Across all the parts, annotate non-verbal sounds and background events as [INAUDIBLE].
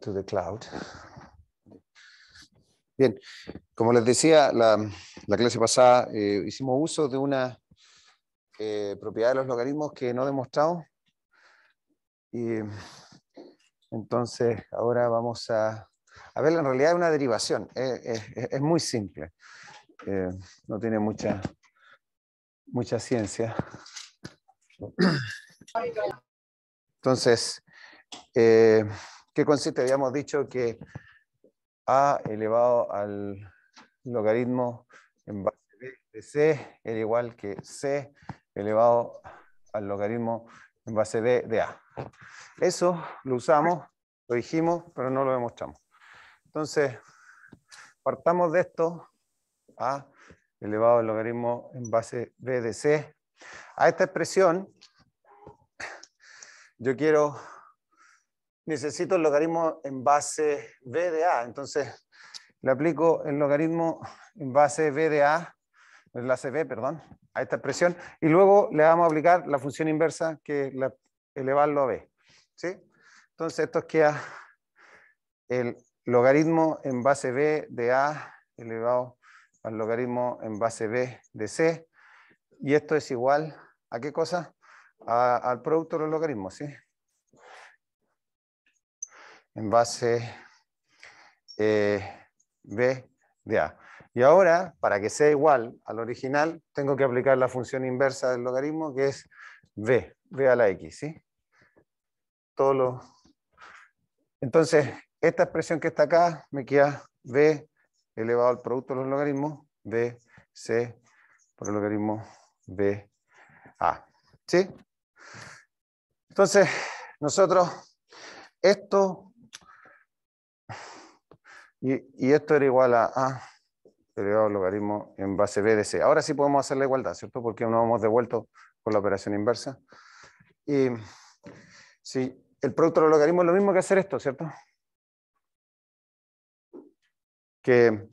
to the cloud. Bien, como les decía, la, clase pasada eh, hicimos uso de una eh, propiedad de los logaritmos que no he demostrado. Y entonces ahora vamos a, a ver, en realidad es una derivación, eh, es, muy simple, no tiene mucha, mucha ciencia. Entonces, eh, ¿Qué consiste? Habíamos dicho que A elevado al logaritmo en base B de C era igual que C elevado al logaritmo en base B de A. Eso lo usamos, lo dijimos, pero no lo demostramos. Entonces, partamos de esto, A elevado al logaritmo en base B de C. A esta expresión, yo quiero necesito el logaritmo en base B de A. Entonces, le aplico el logaritmo en base B de A, enlace B, perdón, a esta expresión, y luego le vamos a aplicar la función inversa que es elevarlo a B. ¿sí? Entonces, esto queda el logaritmo en base B de A elevado al logaritmo en base B de C, y esto es igual a qué cosa? al producto de los logaritmos, ¿sí? En base eh, B de A. Y ahora, para que sea igual al original, tengo que aplicar la función inversa del logaritmo, que es B, B a la X, ¿sí? Todo Entonces, esta expresión que está acá, me queda B elevado al producto de los logaritmos, B, C, por el logaritmo B, A. ¿Sí? Entonces, nosotros, esto y, esto era igual a A elevado al logaritmo en base B de C. Ahora sí podemos hacer la igualdad, ¿cierto? Porque nos hemos devuelto con la operación inversa. Y sí, el producto de logaritmo es lo mismo que hacer esto, ¿cierto? Que,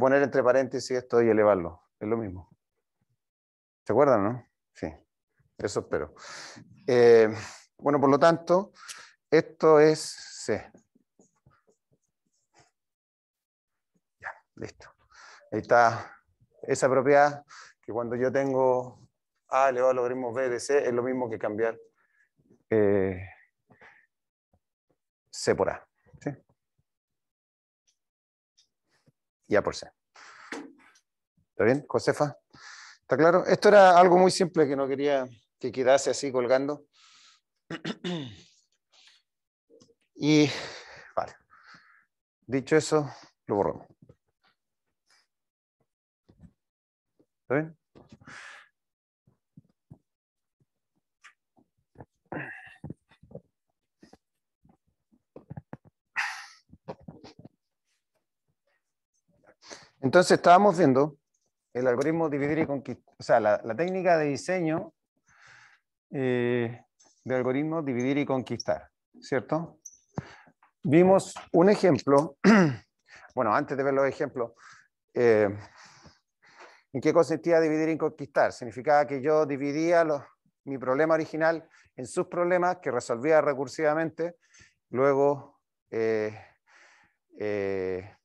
poner entre paréntesis esto y elevarlo. Es lo mismo. ¿Se acuerdan, no? Sí, eso espero. Eh, bueno, por lo tanto, esto es C. Listo. Ahí está esa propiedad que cuando yo tengo A elevado al logaritmo B de C es lo mismo que cambiar eh, C por A. Y A por C. ¿Está bien, Josefa? ¿Está claro? Esto era algo muy simple que no quería que quedase así colgando. [CLEARS THROAT] Y, vale. Dicho eso, lo borramos. bien? Entonces estábamos viendo el algoritmo dividir y conquistar, o sea, la, técnica de diseño eh, de algoritmo dividir y conquistar, ¿cierto? Vimos un ejemplo, [CLEARS THROAT] bueno, antes de ver los ejemplos, eh, ¿En qué consistía dividir y conquistar? Significaba que yo dividía mi problema original en sus problemas que resolvía recursivamente, luego, eh, eh,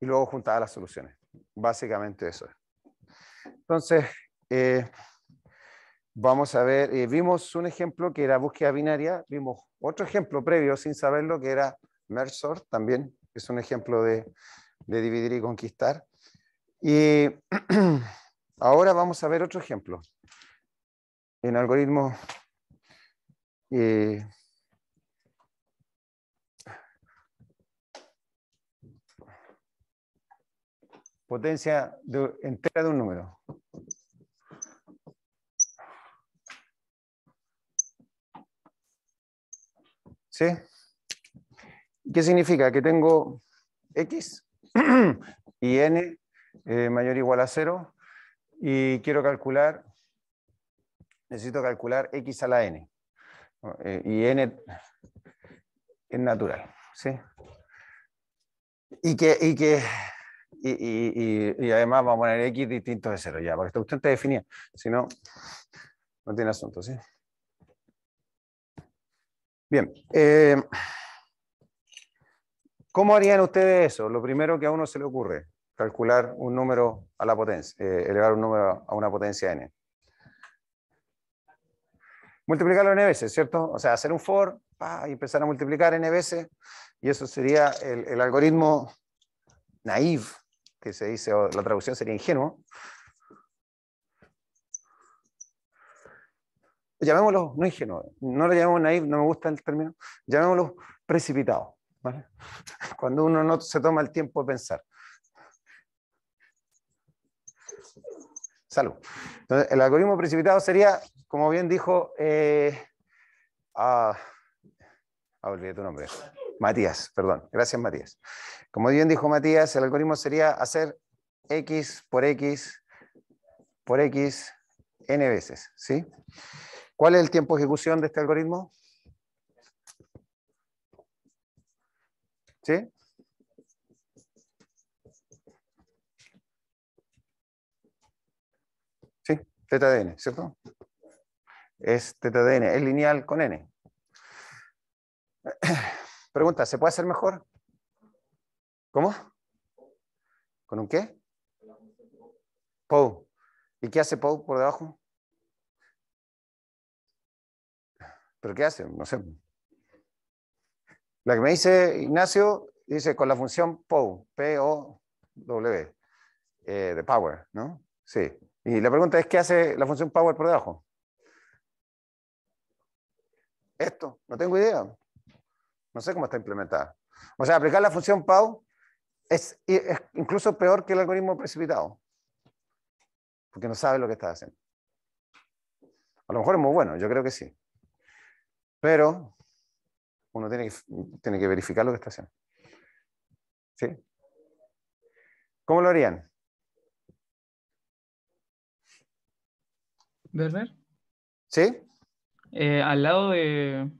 y luego juntaba las soluciones. Básicamente eso. Entonces, eh, vamos a ver, vimos un ejemplo que era búsqueda binaria, vimos otro ejemplo previo sin saberlo que era merge sort también, es un ejemplo de dividir y conquistar. Y [CLEARS THROAT] ahora vamos a ver otro ejemplo. En algoritmo... Eh, potencia de, entera de un número. ¿Sí? ¿Qué significa? Que tengo X [CLEARS THROAT] y N eh, mayor o igual a cero, y quiero calcular, necesito calcular x a la n. Eh, y n es natural, ¿sí? Y que, y que y, además vamos a poner x distinto de cero, ya, porque esto usted te definía Si no, no tiene asunto, ¿sí? Bien. Eh, ¿Cómo harían ustedes eso? Lo primero que a uno se le ocurre calcular un número a la potencia, eh, elevar un número a una potencia n. Multiplicarlo n veces, ¿cierto? O sea, hacer un for y empezar a multiplicar n veces, y eso sería el, algoritmo naive, que se dice, o la traducción sería ingenuo. Llamémoslo no ingenuo, no lo llamemos naive, no me gusta el término, llamémoslo precipitado, ¿vale? [LAUGHS] Cuando uno no se toma el tiempo de pensar. Salud. Entonces, el algoritmo precipitado sería, como bien dijo, eh, ah, ah, olvidé tu nombre. Matías, perdón. Gracias, Matías. Como bien dijo Matías, el algoritmo sería hacer X por X por X N veces, ¿sí? ¿Cuál es el tiempo de ejecución de este algoritmo? ¿Sí? Teta de n, ¿cierto? Es teta de n, es lineal con n. [CLEARS THROAT] Pregunta, ¿se puede hacer mejor? ¿Cómo? ¿Con un qué? POW. ¿Y qué hace POW por debajo? ¿Pero qué hace? No sé. La que me dice Ignacio, dice con la función POW, P-O-W, eh, de power, ¿no? Sí. Y la pregunta es, ¿qué hace la función power por debajo? Esto, no tengo idea. No sé cómo está implementada. O sea, aplicar la función POW es, incluso peor que el algoritmo precipitado. Porque no sabe lo que está haciendo. A lo mejor es muy bueno, yo creo que sí. Pero uno tiene que, tiene que verificar lo que está haciendo. ¿Sí? ¿Cómo lo harían? Werner. ¿Sí? Eh, al lado de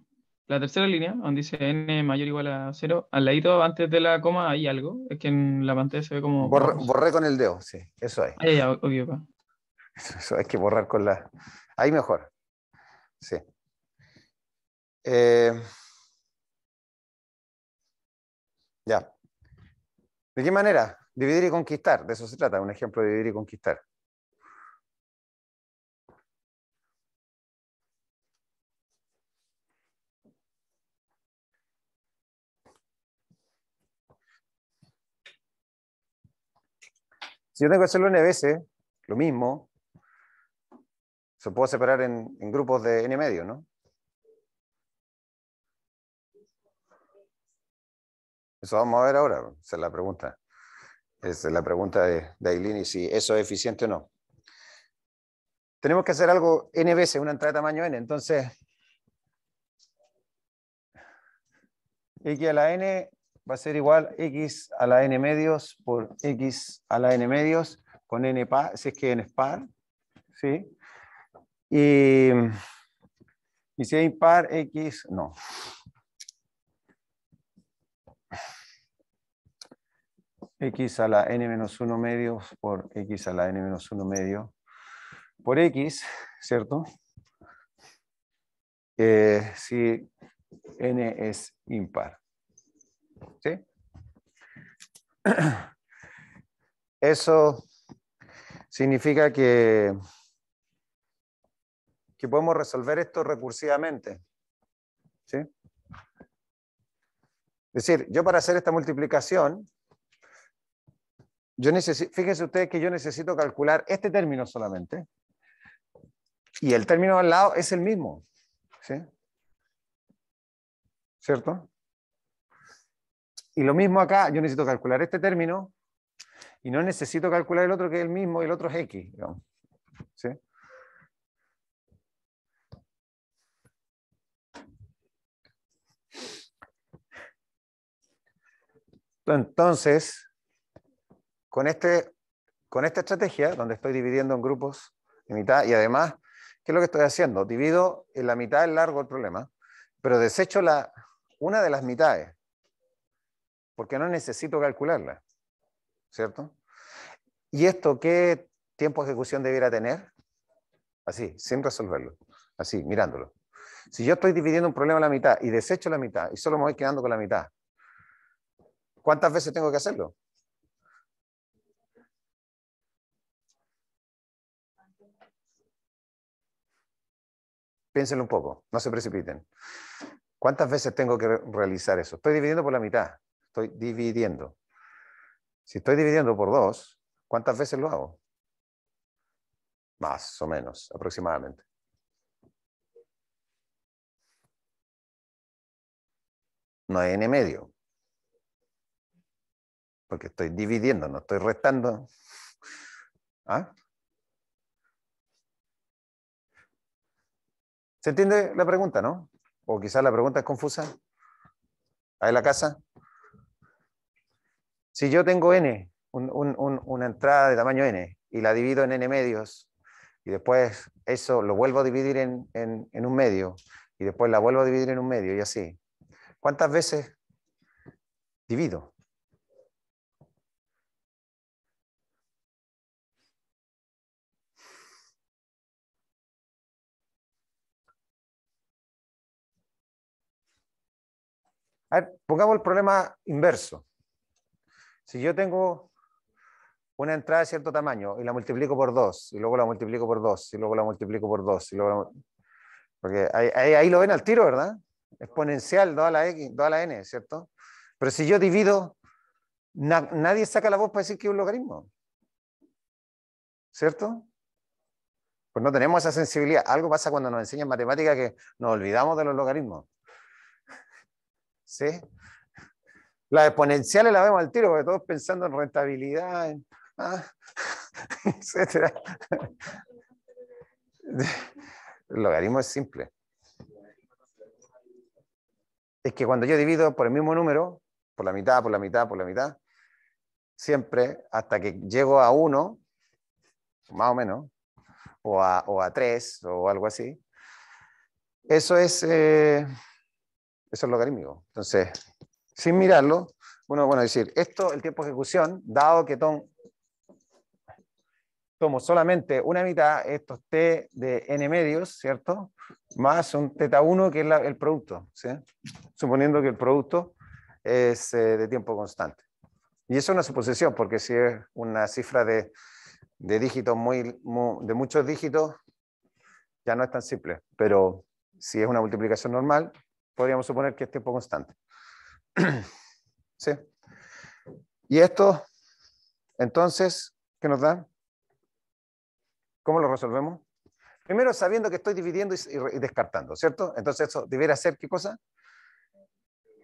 la tercera línea, donde dice n mayor o igual a 0, al ladito antes de la coma hay algo. Es que en la pantalla se ve como... Borré, con el dedo, sí, eso es. Ahí, obvio, [LAUGHS] Eso, hay que borrar con la... Ahí mejor. Sí. Eh, ya. ¿De qué manera? Dividir y conquistar, de eso se trata, un ejemplo de dividir y conquistar. Si yo tengo que hacerlo n veces, lo mismo, se puede separar en, grupos de n medio, ¿no? Eso vamos a ver ahora, esa es la pregunta. Esa es la pregunta de, de Aileen y si eso es eficiente o no. Tenemos que hacer algo n veces, una entrada de tamaño n, entonces x a la n va a ser igual x a la n medios por x a la n medios con n par, si es que n es par, ¿sí? Y, si hay impar, x, no. x a la n menos 1 medios por x a la n menos 1 medio por x, ¿cierto? Eh, si n es impar. ¿Sí? Eso significa que, que podemos resolver esto recursivamente. ¿Sí? Es decir, yo para hacer esta multiplicación, yo necesito, fíjense ustedes que yo necesito calcular este término solamente. Y el término al lado es el mismo. ¿Sí? ¿Cierto? Y lo mismo acá, yo necesito calcular este término y no necesito calcular el otro que es el mismo y el otro es X. Entonces, con, este, con esta estrategia, donde estoy dividiendo en grupos de mitad, y además, ¿qué es lo que estoy haciendo? Divido en la mitad el largo el problema, pero desecho la, una de las mitades porque no necesito calcularla, ¿cierto? ¿Y esto qué tiempo de ejecución debiera tener? Así, sin resolverlo, así, mirándolo. Si yo estoy dividiendo un problema a la mitad y desecho la mitad y solo me voy quedando con la mitad, ¿cuántas veces tengo que hacerlo? Piénsenlo un poco, no se precipiten. ¿Cuántas veces tengo que realizar eso? Estoy dividiendo por la mitad. Estoy dividiendo. Si estoy dividiendo por dos, ¿cuántas veces lo hago? Más o menos, aproximadamente. No hay n medio. Porque estoy dividiendo, no estoy restando. [LAUGHS] ¿Ah? ¿Se entiende la pregunta, no? O quizás la pregunta es confusa. ¿Ahí la casa? Si yo tengo n, una entrada de tamaño n, y la divido en n medios, y después eso lo vuelvo a dividir en, en un medio, y después la vuelvo a dividir en un medio, y así. ¿Cuántas veces divido? A ver, pongamos el problema inverso. Si yo tengo una entrada de cierto tamaño y la multiplico por 2, y luego la multiplico por 2, y luego la multiplico por 2, y luego la... Porque ahí, lo ven al tiro, ¿verdad? Exponencial, 2 a la, X, 2 a la N, ¿cierto? Pero si yo divido, nadie saca la voz para decir que es un logaritmo. ¿Cierto? Pues no tenemos esa sensibilidad. Algo pasa cuando nos enseñan matemática que nos olvidamos de los logaritmos. [LAUGHS] ¿Sí? Las exponenciales la vemos al tiro, porque todos pensando en rentabilidad, ah, [LAUGHS] etc. El logaritmo es simple. Es que cuando yo divido por el mismo número, por la mitad, por la mitad, por la mitad, siempre hasta que llego a 1, más o menos, o a, o 3 o algo así, eso es, eh, eso es logarítmico. Entonces, sin mirarlo, bueno, bueno, decir, esto, el tiempo de ejecución, dado que tomo solamente una mitad, de t de n medios, ¿cierto? Más un teta 1, que es el producto, ¿sí? Suponiendo que el producto es eh, de tiempo constante. Y eso es una suposición, porque si es una cifra de, de dígitos muy, de muchos dígitos, ya no es tan simple, pero si es una multiplicación normal, podríamos suponer que es tiempo constante. [CLEARS THROAT] ¿Sí? Y esto, entonces, ¿qué nos da? ¿Cómo lo resolvemos? Primero, sabiendo que estoy dividiendo y, descartando, ¿cierto? Entonces, eso debería ser, ¿qué cosa?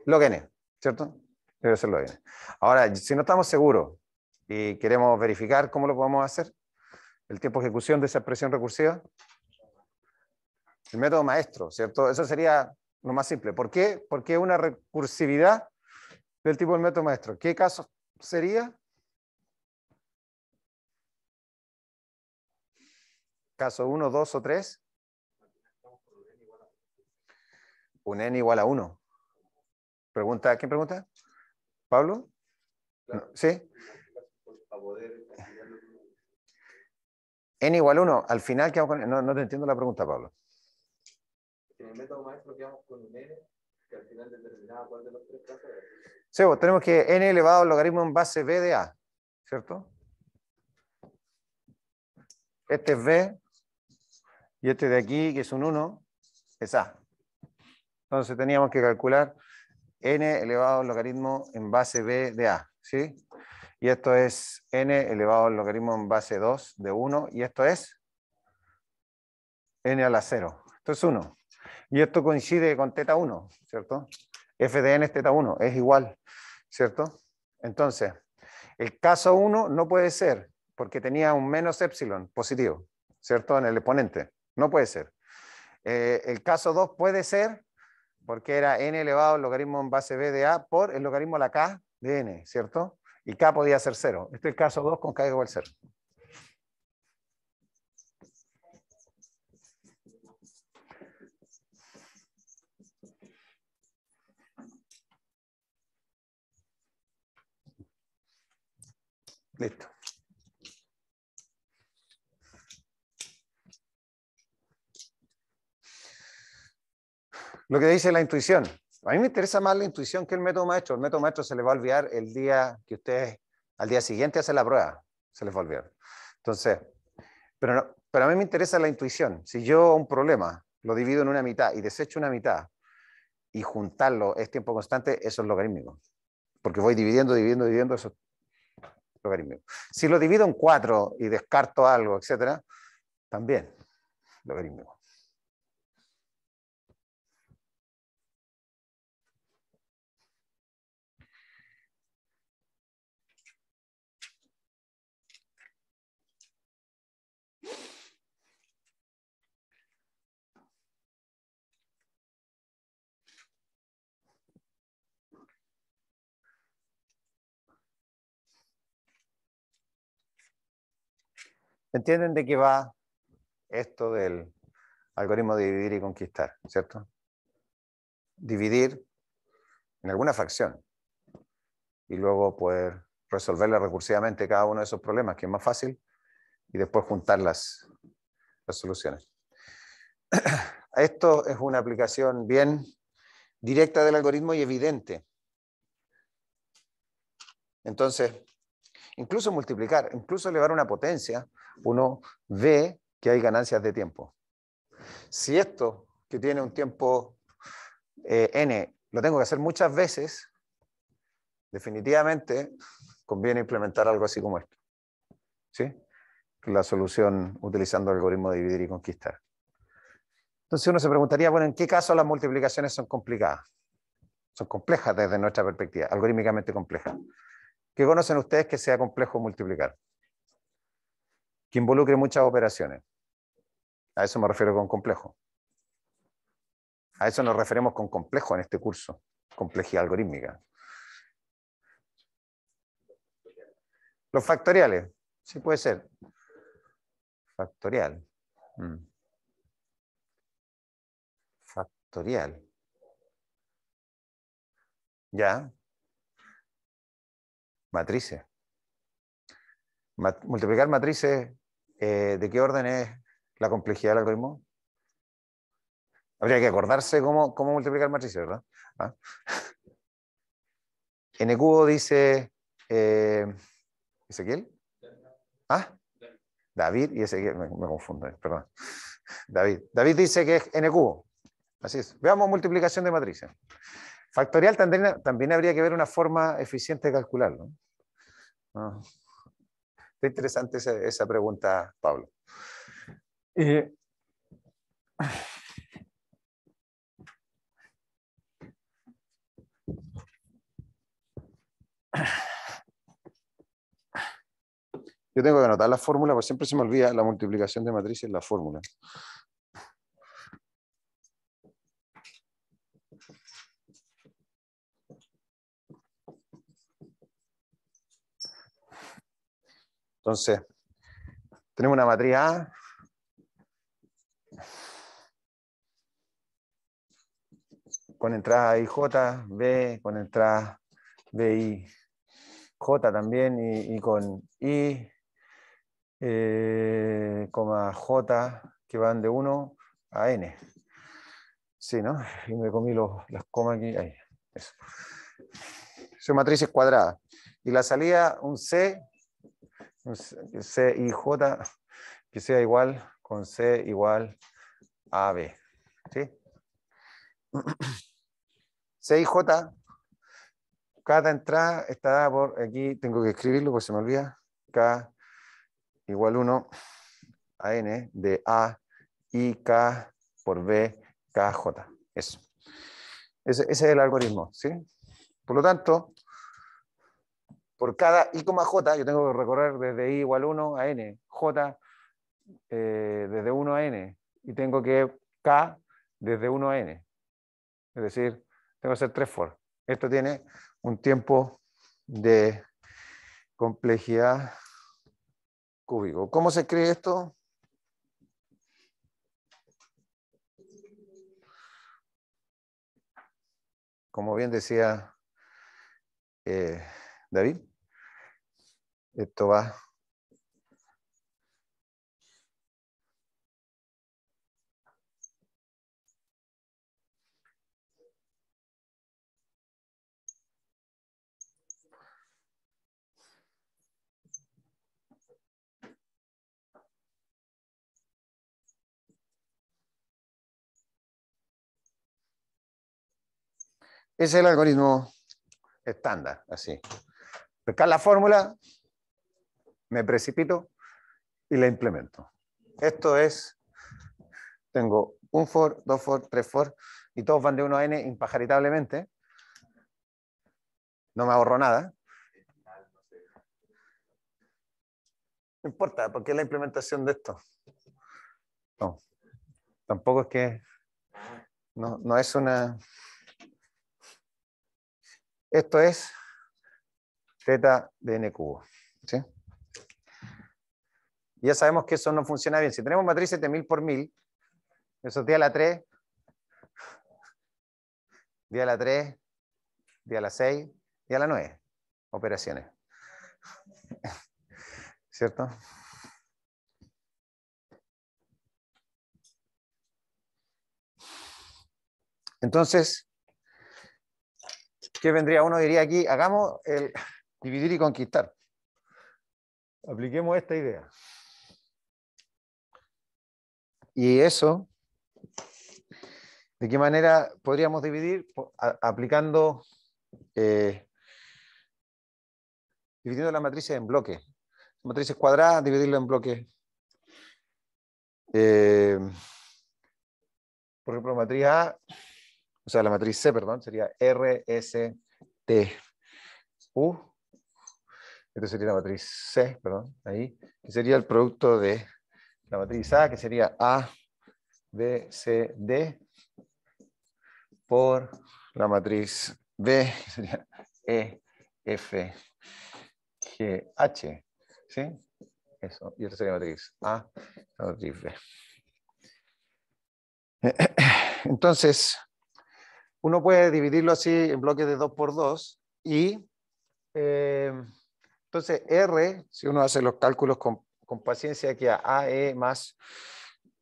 Lo ¿cierto? Debería ser log Ahora, si no estamos seguros y queremos verificar cómo lo podemos hacer, el tiempo de ejecución de esa expresión recursiva, el método maestro, ¿cierto? Eso sería lo más simple. ¿Por qué? Porque una recursividad del tipo del método maestro. ¿Qué caso sería? Caso 1, 2 o 3. Un n igual a 1. Pregunta, ¿quién pregunta? ¿Pablo? ¿Sí? N igual a 1. Al final, ¿qué con... no, no te entiendo la pregunta, Pablo en el método maestro quedamos con un n que al final determinaba cuál de los tres casos era. Sí, tenemos que n elevado al logaritmo en base b de a, ¿cierto? Este es b y este de aquí, que es un 1, es a. Entonces teníamos que calcular n elevado al logaritmo en base b de a, ¿sí? Y esto es n elevado al logaritmo en base 2 de 1, y esto es n a la 0. Esto es 1. Y esto coincide con teta 1, ¿cierto? FDN es teta 1, es igual, ¿cierto? Entonces, el caso 1 no puede ser, porque tenía un menos epsilon positivo, ¿cierto? En el exponente, no puede ser. Eh, el caso 2 puede ser, porque era n elevado al logaritmo en base b de a por el logaritmo a la k de n, ¿cierto? Y k podía ser 0. Este es el caso 2 con k igual a 0. Listo. Lo que dice la intuición. A mí me interesa más la intuición que el método maestro. El método maestro se le va a olvidar el día que ustedes, al día siguiente, hacen la prueba. Se le va a olvidar. Entonces, pero, pero a mí me interesa la intuición. Si yo un problema lo divido en una mitad y desecho una mitad y juntarlo es tiempo constante, eso es logarítmico. Porque voy dividiendo, dividiendo, dividiendo, eso logaritmo. Si lo divido en cuatro y descarto algo, etcétera, también lo logaritmo. ¿Entienden de qué va esto del algoritmo de dividir y conquistar, ¿cierto? Dividir en alguna facción y luego poder resolverla recursivamente cada uno de esos problemas, que es más fácil, y después juntar las, las soluciones. [CLEARS THROAT] Esto es una aplicación bien directa del algoritmo y evidente. Entonces, incluso multiplicar, incluso elevar una potencia, uno ve que hay ganancias de tiempo. Si esto, que tiene un tiempo eh, n, lo tengo que hacer muchas veces, definitivamente conviene implementar algo así como esto. ¿Sí? La solución utilizando el algoritmo de dividir y conquistar. Entonces uno se preguntaría, bueno, ¿en qué caso las multiplicaciones son complicadas? Son complejas desde nuestra perspectiva, algorítmicamente complejas. ¿Qué conocen ustedes que sea complejo multiplicar? Que involucre muchas operaciones. A eso me refiero con complejo. A eso nos referimos con complejo en este curso, complejidad algorítmica. Los factoriales, sí puede ser. Factorial. Mm. Factorial. Ya, matrices. multiplicar matrices, eh, ¿de qué orden es la complejidad del algoritmo? Habría que acordarse cómo, cómo multiplicar matrices, ¿verdad? ¿Ah? [LAUGHS] N cubo dice eh, Ezequiel. ¿Ah? David y Ezequiel, me, me confundo, perdón. David. David dice que es N cubo. Así es. Veamos multiplicación de matrices. Factorial también, habría que ver una forma eficiente de calcularlo. está interesante esa, pregunta, Pablo. Eh, yo tengo que anotar la fórmula, porque siempre se me olvida la multiplicación de matrices en la fórmula. Entonces, tenemos una matriz A. Con entrada IJ, B, con entrada BIJ también y, con I, eh, J, que van de 1 a N. Sí, ¿no? Y me comí las comas aquí. Ahí, Son matrices cuadradas. Y la salida, un C pues, C y J, que sea igual con C igual a B. ¿sí? C y J, cada entrada está dada por, aquí tengo que escribirlo porque se me olvida, K igual 1 a N de A y K por B, K, J. Eso. Ese, ese es el algoritmo. ¿sí? Por lo tanto, por cada i, j, yo tengo que recorrer desde i igual 1 a n, j eh, desde 1 a n, y tengo que k desde 1 a n. Es decir, tengo que hacer tres for. Esto tiene un tiempo de complejidad cúbico. ¿Cómo se escribe esto? Como bien decía... Eh, David, esto va Es el algoritmo estándar, así. Acá la fórmula, me precipito y la implemento. Esto es, tengo un for, dos for, tres for, y todos van de 1 a n impajaritablemente. No me ahorro nada. No importa, porque es la implementación de esto. No, tampoco es que... no es una... Esto es teta de n cubo. ¿sí? ya sabemos que eso no funciona bien. Si tenemos matrices de 1000 por 1000, eso es día a la 3, día a la 3, día a la 6, día a la 9. Operaciones. ¿Cierto? Entonces, ¿qué vendría? Uno diría aquí, hagamos el, Dividir y conquistar. Apliquemos esta idea. Y eso, ¿de qué manera podríamos dividir? aplicando, eh, dividiendo la matriz en bloques. Matrices cuadradas, dividirlo en bloques. Eh, por ejemplo, matriz A, o sea, la matriz C, perdón, sería R, S, T, U esto sería la matriz C, perdón, ahí, que sería el producto de la matriz A, que sería A, B, C, D, por la matriz B, que sería E, F, G, H, ¿sí? Eso, y esta sería la matriz A, la matriz B. [CLEARS THROAT] Entonces, uno puede dividirlo así en bloques de 2 por 2 y... Eh, entonces, R, si uno hace los cálculos con, paciencia, aquí a AE más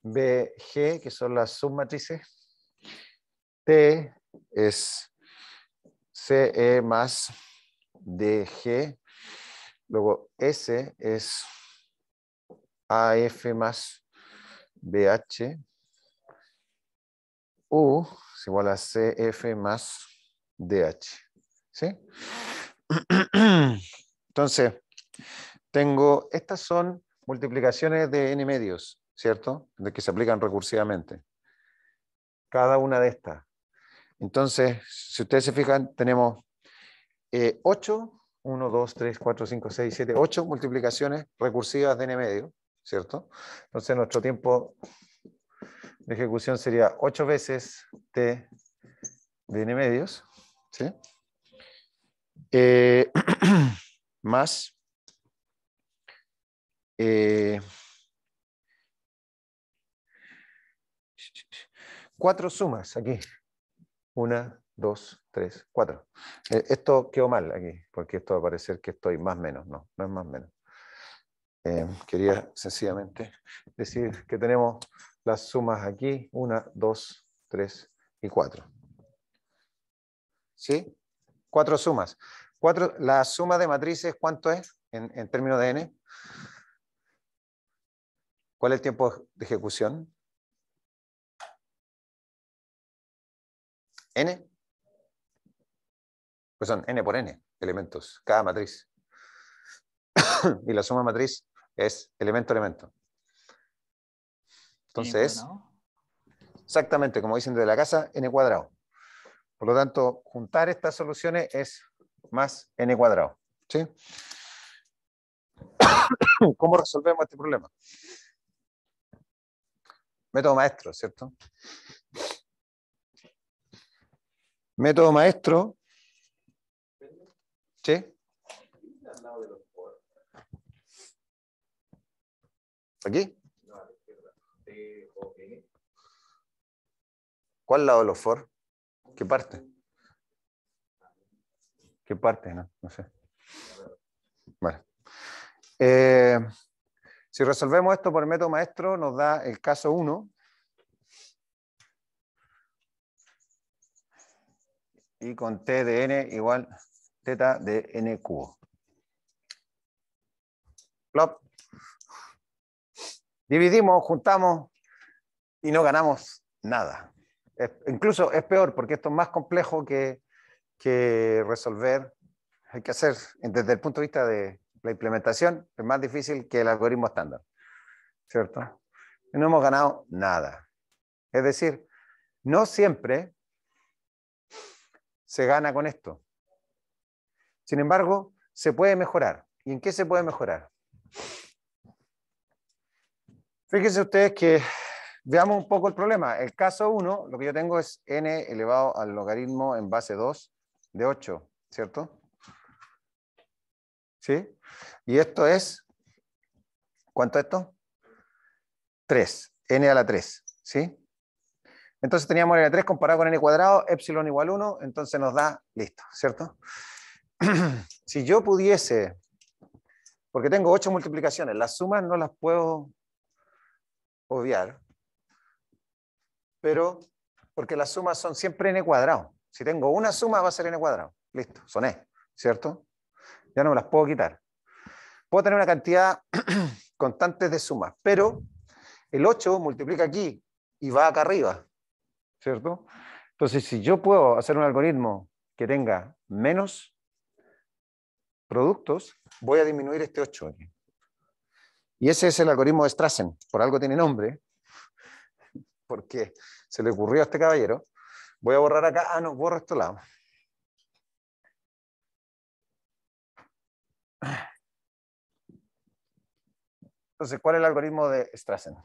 BG, que son las submatrices, T es CE más DG, luego S es AF más BH, U es igual a CF más DH. ¿Sí? [CLEARS THROAT] Entonces, tengo, estas son multiplicaciones de n medios, ¿cierto? De que se aplican recursivamente. Cada una de estas. Entonces, si ustedes se fijan, tenemos 8, 1, 2, 3, 4, 5, 6, 7, 8 multiplicaciones recursivas de n medio, ¿cierto? Entonces, nuestro tiempo de ejecución sería 8 veces t de n medios, ¿sí? Eh, [CLEARS THROAT] más eh, cuatro sumas aquí. Una, dos, tres, cuatro. Eh, esto quedó mal aquí, porque esto va a parecer que estoy más menos. No, no es más menos. Eh, quería sencillamente decir que tenemos las sumas aquí. Una, dos, tres y cuatro. ¿Sí? Cuatro sumas la suma de matrices, ¿cuánto es en, en términos de n? ¿Cuál es el tiempo de ejecución? n. Pues son n por n elementos, cada matriz. [COUGHS] y la suma matriz es elemento-elemento. a Entonces, exactamente como dicen de la casa, n cuadrado. Por lo tanto, juntar estas soluciones es más n cuadrado. ¿sí? [COUGHS] ¿Cómo resolvemos este problema? Método maestro, ¿cierto? Método maestro. ¿Sí? ¿Aquí? ¿Cuál lado de los for? ¿Qué parte? ¿Qué parte? No, sé. Bueno, eh, si resolvemos esto por el método maestro, nos da el caso 1. Y con t de n igual teta de n cubo. Dividimos, juntamos y no ganamos nada. incluso es peor porque esto es más complejo que que resolver, hay que hacer desde el punto de vista de la implementación, es más difícil que el algoritmo estándar, ¿cierto? no hemos ganado nada. Es decir, no siempre se gana con esto. Sin embargo, se puede mejorar. ¿Y en qué se puede mejorar? Fíjense ustedes que veamos un poco el problema. El caso 1, lo que yo tengo es n elevado al logaritmo en base 2 de 8, ¿cierto? ¿Sí? Y esto es, ¿cuánto es esto? 3, n a la 3, ¿sí? Entonces teníamos n a 3 comparado con n cuadrado, epsilon igual 1, entonces nos da, listo, ¿cierto? [CLEARS THROAT] si yo pudiese, porque tengo 8 multiplicaciones, las sumas no las puedo obviar, pero porque las sumas son siempre n cuadrado. Si tengo una suma, va a ser n cuadrado. Listo, son ¿cierto? Ya no me las puedo quitar. Puedo tener una cantidad [CLEARS THROAT] constante de sumas, pero el 8 multiplica aquí y va acá arriba, ¿cierto? Entonces, si yo puedo hacer un algoritmo que tenga menos productos, voy a disminuir este 8 Y ese es el algoritmo de Strassen, por algo tiene nombre, [LAUGHS] porque se le ocurrió a este caballero. Voy a borrar acá. Ah, no, borro este lado. Entonces, ¿cuál es el algoritmo de Strassen?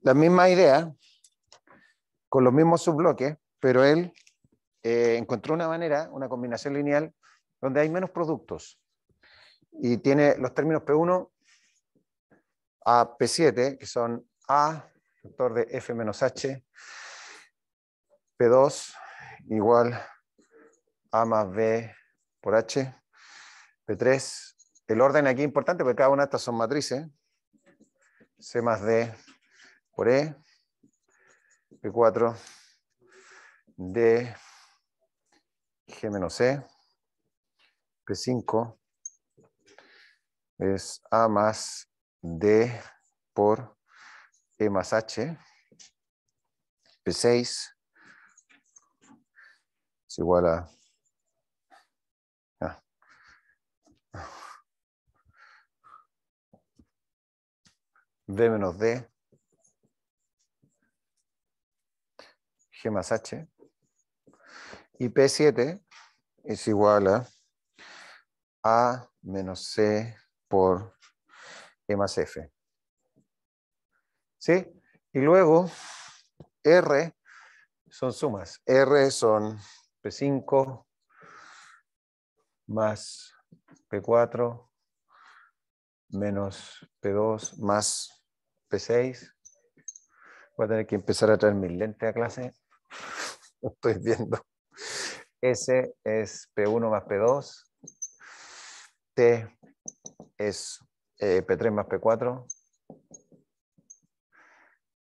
La misma idea, con los mismos subbloques, pero él eh, encontró una manera, una combinación lineal donde hay menos productos. Y tiene los términos P1 a P7, que son A, factor de F menos H, P2 igual A más B por H, P3. El orden aquí es importante porque cada una de estas son matrices. C más D por E, P4, D, G menos E, P5 es A más D por E más H. P6 es igual a... Ah, D menos D. G más H. Y P7 es igual a a menos C por E más F. ¿Sí? Y luego R son sumas. R son P5 más P4 menos P2 más P6. Voy a tener que empezar a traer mi lente a clase. [LAUGHS] Estoy viendo. S es P1 más P2 T es eh, P3 más P4.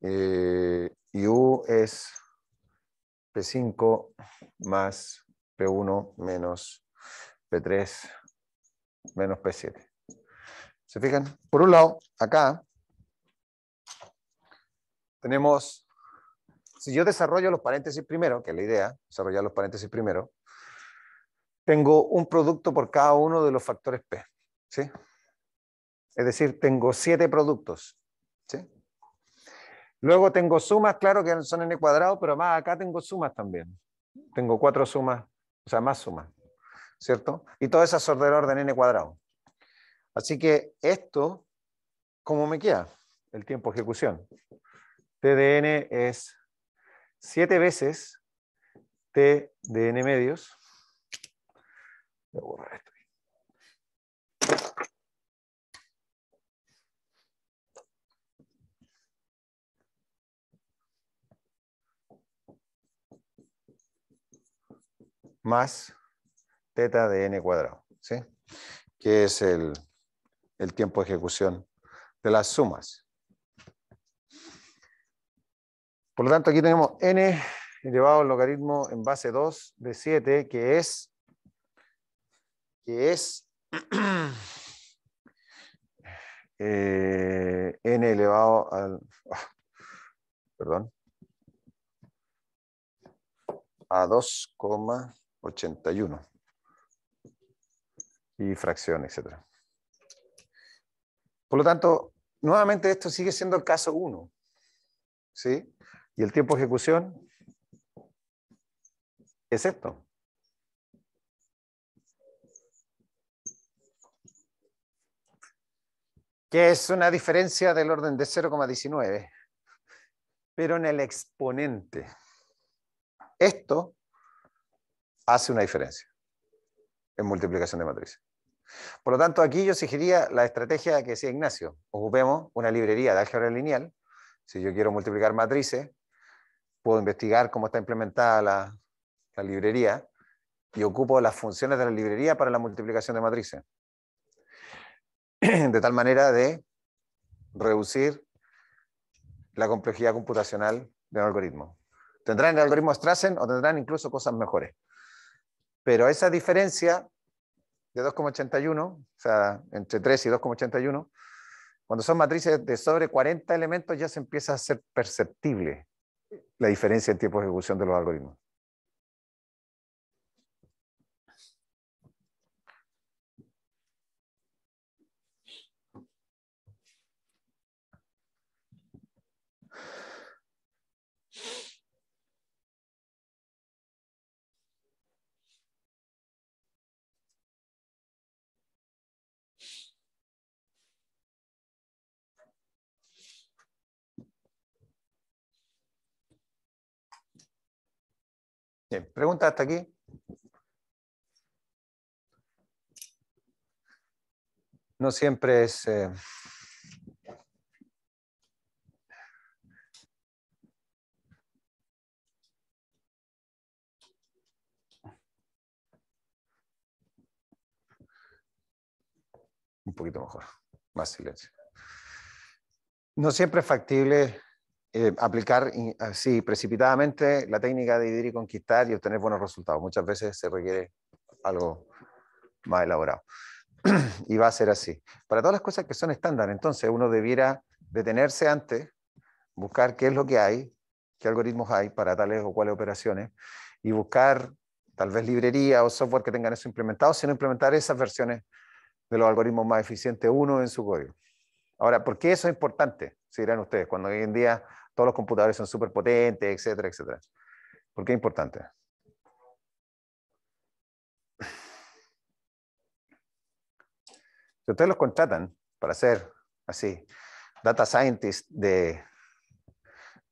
Eh, y U es P5 más P1 menos P3 menos P7. ¿Se fijan? Por un lado, acá tenemos, si yo desarrollo los paréntesis primero, que es la idea, desarrollar los paréntesis primero, tengo un producto por cada uno de los factores P. ¿sí? Es decir, tengo siete productos. Luego tengo sumas, claro que son n cuadrado, pero más acá tengo sumas también. Tengo cuatro sumas, o sea, más sumas, ¿cierto? Y todas esas son del orden n cuadrado. Así que esto, ¿cómo me queda? El tiempo de ejecución. TDN es siete veces T de n medios Voy borrar esto. Más teta de n cuadrado, ¿sí? Que es el, el tiempo de ejecución de las sumas. Por lo tanto, aquí tenemos n elevado al logaritmo en base 2 de 7, que es que es [CLEARS THROAT] eh, n elevado al... Ah, perdón. A 2,81 y fracción, etc. Por lo tanto, nuevamente esto sigue siendo el caso 1. ¿Sí? Y el tiempo de ejecución es esto. que es una diferencia del orden de 0,19, pero en el exponente. Esto hace una diferencia en multiplicación de matrices. Por lo tanto, aquí yo exigiría la estrategia que decía Ignacio. Ocupemos una librería de álgebra lineal. Si yo quiero multiplicar matrices, puedo investigar cómo está implementada la, la librería y ocupo las funciones de la librería para la multiplicación de matrices. [CLEARS THROAT] de tal manera de reducir la complejidad computacional de un algoritmo. Tendrán el algoritmo Strassen o tendrán incluso cosas mejores. Pero esa diferencia de 2,81, o sea, entre 3 y 2,81, cuando son matrices de sobre 40 elementos ya se empieza a ser perceptible la diferencia en tiempo de ejecución de los algoritmos. Bien, pregunta hasta aquí. No siempre es... Eh, un poquito mejor, más silencio. No siempre es factible eh, aplicar así precipitadamente la técnica de dividir y conquistar y obtener buenos resultados. Muchas veces se requiere algo más elaborado. [CLEARS THROAT] y va a ser así. Para todas las cosas que son estándar, entonces uno debiera detenerse antes, buscar qué es lo que hay, qué algoritmos hay para tales o cuáles operaciones, y buscar tal vez librería o software que tengan eso implementado, sino implementar esas versiones de los algoritmos más eficientes uno en su código. Ahora, ¿por qué eso es importante? Si dirán ustedes, cuando hoy en día todos los computadores son súper potentes, etcétera, etcétera. ¿Por qué es importante? Si ustedes los contratan para ser así, data scientist de,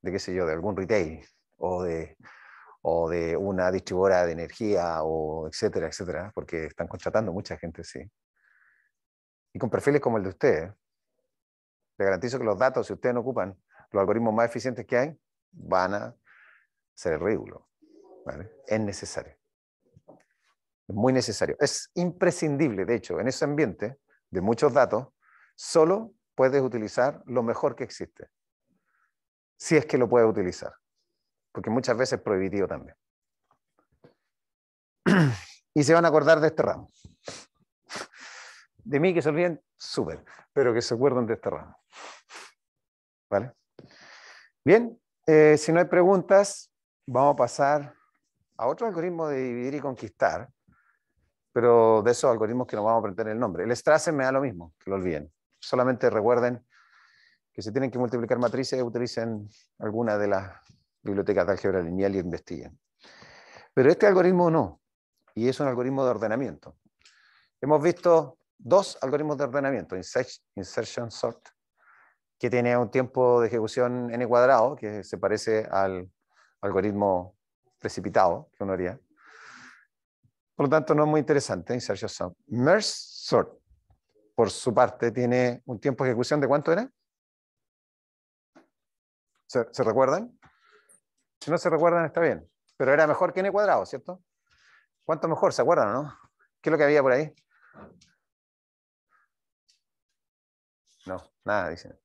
qué sé yo, de algún retail o de, o de una distribuidora de energía o etcétera, etcétera, porque están contratando mucha gente, sí. Y con perfiles como el de ustedes, le garantizo que los datos, si ustedes no ocupan los algoritmos más eficientes que hay van a ser el ¿vale? Es necesario. Es muy necesario. Es imprescindible, de hecho, en ese ambiente de muchos datos, solo puedes utilizar lo mejor que existe. Si es que lo puedes utilizar. Porque muchas veces es prohibitivo también. [CLEARS THROAT] Y se van a acordar de este ramo. De mí que se olviden, súper. Pero que se acuerden de este ramo. ¿Vale? Bien, eh, si no hay preguntas, vamos a pasar a otro algoritmo de dividir y conquistar, pero de esos algoritmos que no vamos a aprender el nombre. El Strassen me da lo mismo, que lo olviden. Solamente recuerden que si tienen que multiplicar matrices, utilicen alguna de las bibliotecas de álgebra lineal y investiguen. Pero este algoritmo no, y es un algoritmo de ordenamiento. Hemos visto dos algoritmos de ordenamiento, insertion, sort que tiene un tiempo de ejecución n cuadrado, que se parece al algoritmo precipitado que uno haría. Por lo tanto, no es muy interesante Insertion Sum. Merge Sort, por su parte, tiene un tiempo de ejecución de cuánto era? ¿Se, ¿Se, recuerdan? Si no se recuerdan, está bien. Pero era mejor que n cuadrado, ¿cierto? ¿Cuánto mejor? ¿Se acuerdan o no? ¿Qué es lo que había por ahí? No, nada, dicen.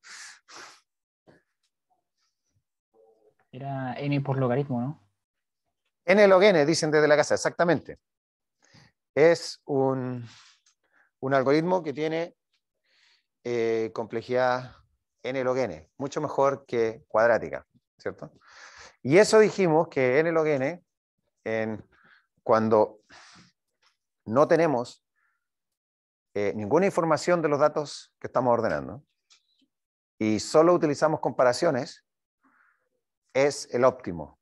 Era n por logaritmo, ¿no? n log n, dicen desde la casa, exactamente. Es un, algoritmo que tiene eh, complejidad n log n, mucho mejor que cuadrática, ¿cierto? Y eso dijimos que n log n, en, cuando no tenemos eh, ninguna información de los datos que estamos ordenando y solo utilizamos comparaciones, es el óptimo.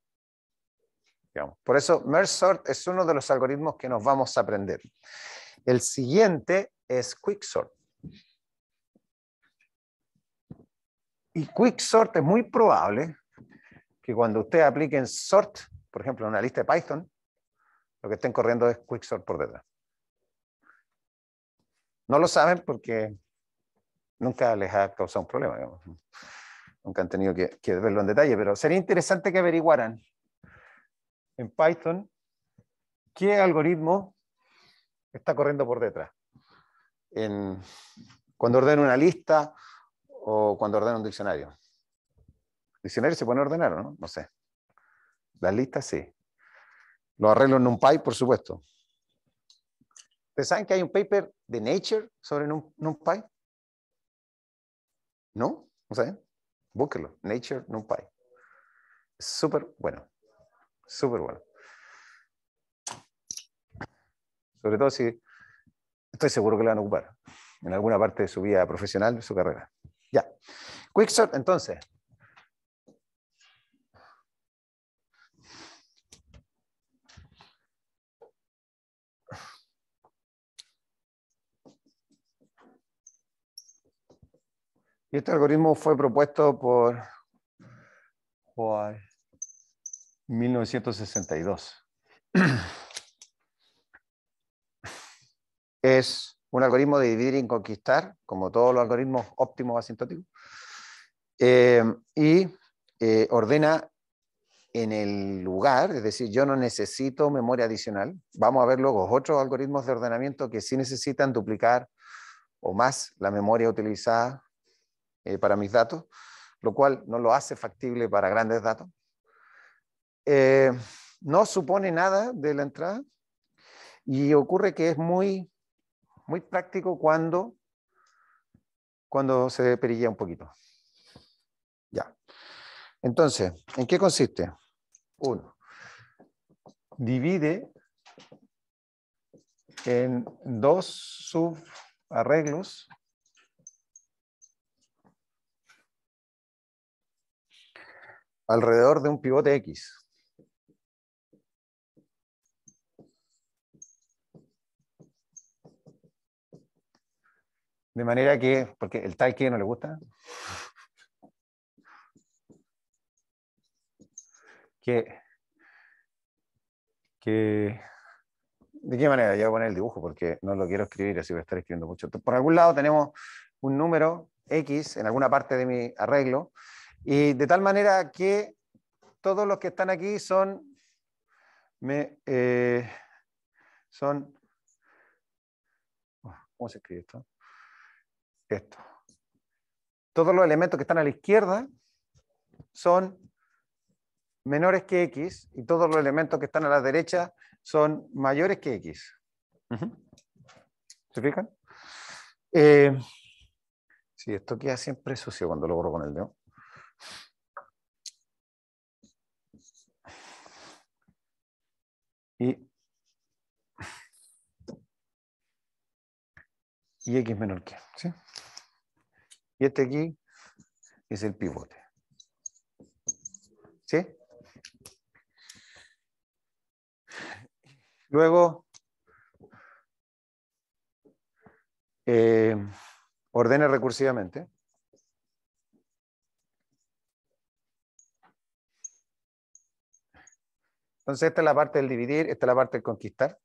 Por eso merge sort es uno de los algoritmos que nos vamos a aprender. El siguiente es Quick Sort. Y quicksort es muy probable que cuando ustedes apliquen sort, por ejemplo, en una lista de Python, lo que estén corriendo es quicksort por detrás. No lo saben porque nunca les ha causado un problema, Nunca han tenido que, verlo en detalle, pero sería interesante que averiguaran en Python qué algoritmo está corriendo por detrás. En, cuando ordeno una lista o cuando ordeno un diccionario. Diccionario se puede ordenar, ¿no? No sé. Las listas sí. lo arreglo en un NumPy, por supuesto. ¿Ustedes saben que hay un paper de Nature sobre NumPy? ¿No? ¿No saben? Búsquenlo. Nature NumPy. Súper bueno. Súper bueno. Sobre todo si estoy seguro que lo van a ocupar en alguna parte de su vida profesional, de su carrera. Ya. Quicksort, entonces, este algoritmo fue propuesto por, Juan 1962. [CLEARS THROAT] es un algoritmo de dividir y conquistar, como todos los algoritmos óptimos asintóticos, eh, y eh, ordena en el lugar, es decir, yo no necesito memoria adicional. Vamos a ver luego otros algoritmos de ordenamiento que sí necesitan duplicar o más la memoria utilizada eh, para mis datos, lo cual no lo hace factible para grandes datos. Eh, no supone nada de la entrada y ocurre que es muy, práctico cuando, cuando se perilla un poquito. Ya. Entonces, ¿en qué consiste? Uno, divide en dos subarreglos alrededor de un pivote X. De manera que, porque el tal que no le gusta, que, que, ¿de qué manera? Ya voy a poner el dibujo porque no lo quiero escribir, así voy a estar escribiendo mucho. Por algún lado tenemos un número X en alguna parte de mi arreglo y de tal manera que todos los que están aquí eh, son, ¿cómo se escribe esto? Esto. Todos los elementos que están a la izquierda son menores que x y todos los elementos que están a la derecha son mayores que x. ¿Se fijan? Eh, sí, esto queda siempre sucio cuando lo borro con el dedo. Y, y x menor que, ¿sí? Y este aquí es el pivote. ¿Sí? Luego, eh, ordena recursivamente. Entonces, esta es la parte del dividir, esta es la parte del conquistar.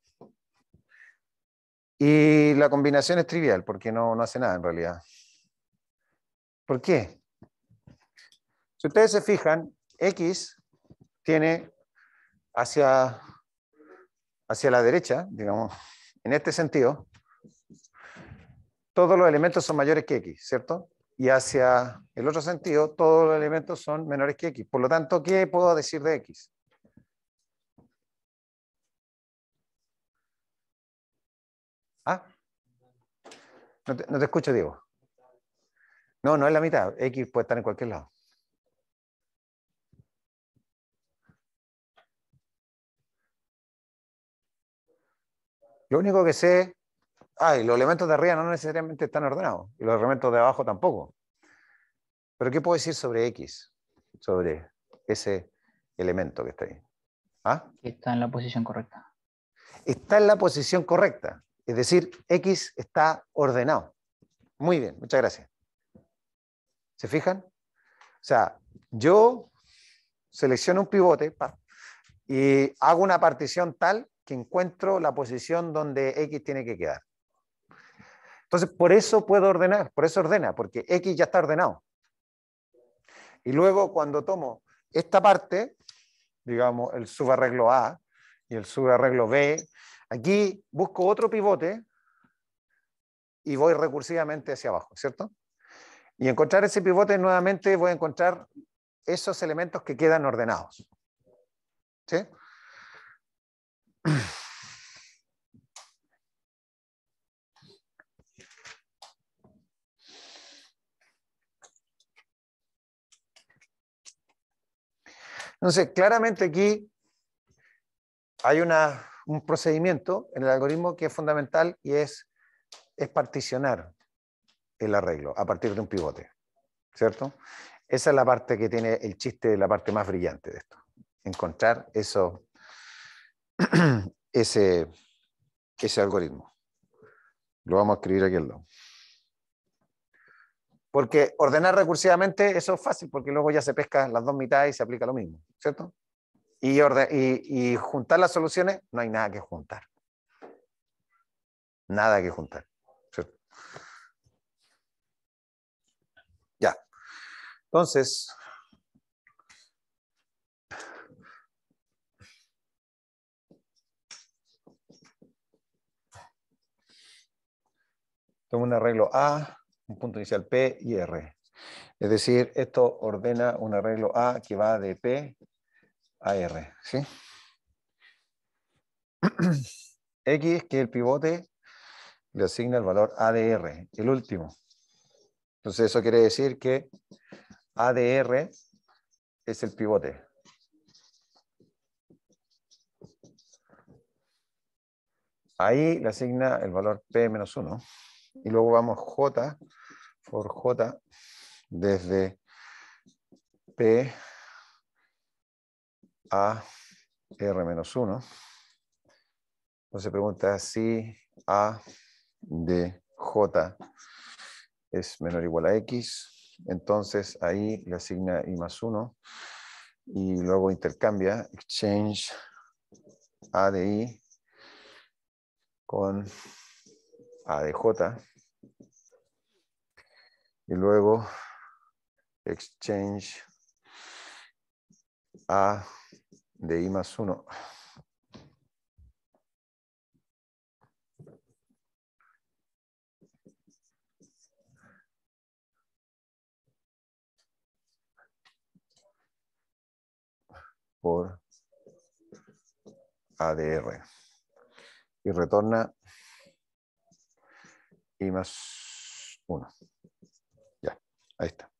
Y la combinación es trivial, porque no, hace nada en realidad. ¿Por qué? Si ustedes se fijan, X tiene hacia, hacia la derecha, digamos, en este sentido, todos los elementos son mayores que X, ¿cierto? Y hacia el otro sentido, todos los elementos son menores que X. Por lo tanto, ¿qué puedo decir de X? No te, escucho, Diego. No, no es la mitad. X puede estar en cualquier lado. Lo único que sé, ah, los elementos de arriba no necesariamente están ordenados, y los elementos de abajo tampoco. Pero ¿qué puedo decir sobre X? Sobre ese elemento que está ahí. ¿Ah? Está en la posición correcta. Está en la posición correcta. Es decir, X está ordenado. Muy bien, muchas gracias. ¿Se fijan? O sea, yo selecciono un pivote y hago una partición tal que encuentro la posición donde X tiene que quedar. Entonces, por eso puedo ordenar, por eso ordena, porque X ya está ordenado. Y luego cuando tomo esta parte, digamos, el subarreglo A y el subarreglo B Aquí busco otro pivote y voy recursivamente hacia abajo, ¿cierto? Y encontrar ese pivote nuevamente voy a encontrar esos elementos que quedan ordenados. ¿Sí? Entonces, claramente aquí hay una un procedimiento en el algoritmo que es fundamental y es, es particionar el arreglo a partir de un pivote. ¿Cierto? Esa es la parte que tiene el chiste, la parte más brillante de esto. Encontrar eso, [CLEARS THROAT] ese, ese algoritmo. Lo vamos a escribir aquí al lado. Porque ordenar recursivamente, eso es fácil, porque luego ya se pesca las dos mitades y se aplica lo mismo, ¿cierto? y, juntar las soluciones, no hay nada que juntar. Nada que juntar. Ya. Entonces, Tengo un arreglo A, un punto inicial P y R. Es decir, esto ordena un arreglo A que va de P AR, ¿sí? [CLEARS THROAT] X que el pivote le asigna el valor ADR, el último. Entonces eso quiere decir que ADR es el pivote. Ahí le asigna el valor P-1. menos Y luego vamos J, por J, desde P a r-1. Entonces pregunta si a de j es menor o igual a x. Entonces ahí le asigna i más 1 y luego intercambia exchange a de i con a de j y luego exchange a de I más 1. por ADR. Y retorna I más 1. Ya, ahí está.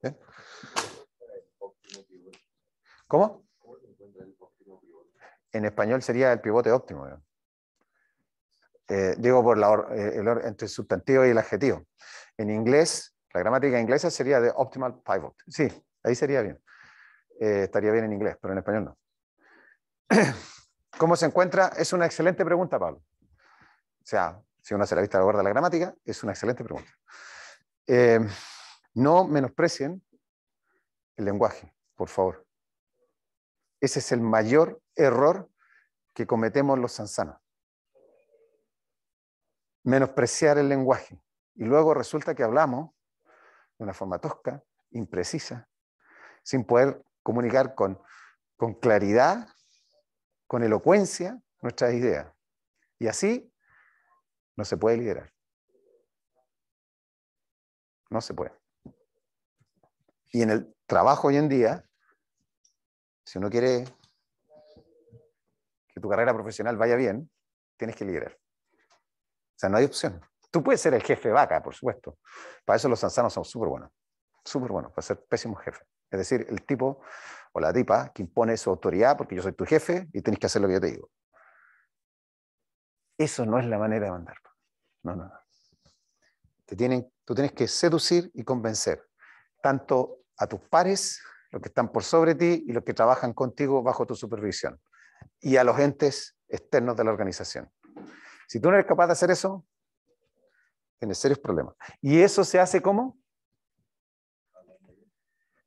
¿Bien? ¿Cómo? en español sería el pivote óptimo. Eh, digo, por eh, el, entre sustantivo y el adjetivo. En inglés, la gramática inglesa sería de optimal pivot. Sí, ahí sería bien. Eh, estaría bien en inglés, pero en español no. [CLEARS THROAT] ¿Cómo se encuentra? Es una excelente pregunta, Pablo. O sea, si uno se la vista a la guarda la gramática, es una excelente pregunta. no menosprecien el lenguaje, por favor. Ese es el mayor error que cometemos los sanzanos. Menospreciar el lenguaje. Y luego resulta que hablamos de una forma tosca, imprecisa, sin poder comunicar con, con claridad, con elocuencia nuestras ideas. Y así no se puede liderar. No se puede. Y en el trabajo hoy en día, si uno quiere que tu carrera profesional vaya bien, tienes que liderar. O sea, no hay opción. Tú puedes ser el jefe vaca, por supuesto. Para eso los sanzanos son súper buenos. Súper buenos, para ser pésimo jefe. Es decir, el tipo o la tipa que impone su autoridad porque yo soy tu jefe y tienes que hacer lo que yo te digo. Eso no es la manera de mandar. No, no, no. Te tienen, tú tienes que seducir y convencer tanto a tus pares los que están por sobre ti y los que trabajan contigo bajo tu supervisión, y a los entes externos de la organización. Si tú no eres capaz de hacer eso, tienes serios problemas. ¿Y eso se hace cómo?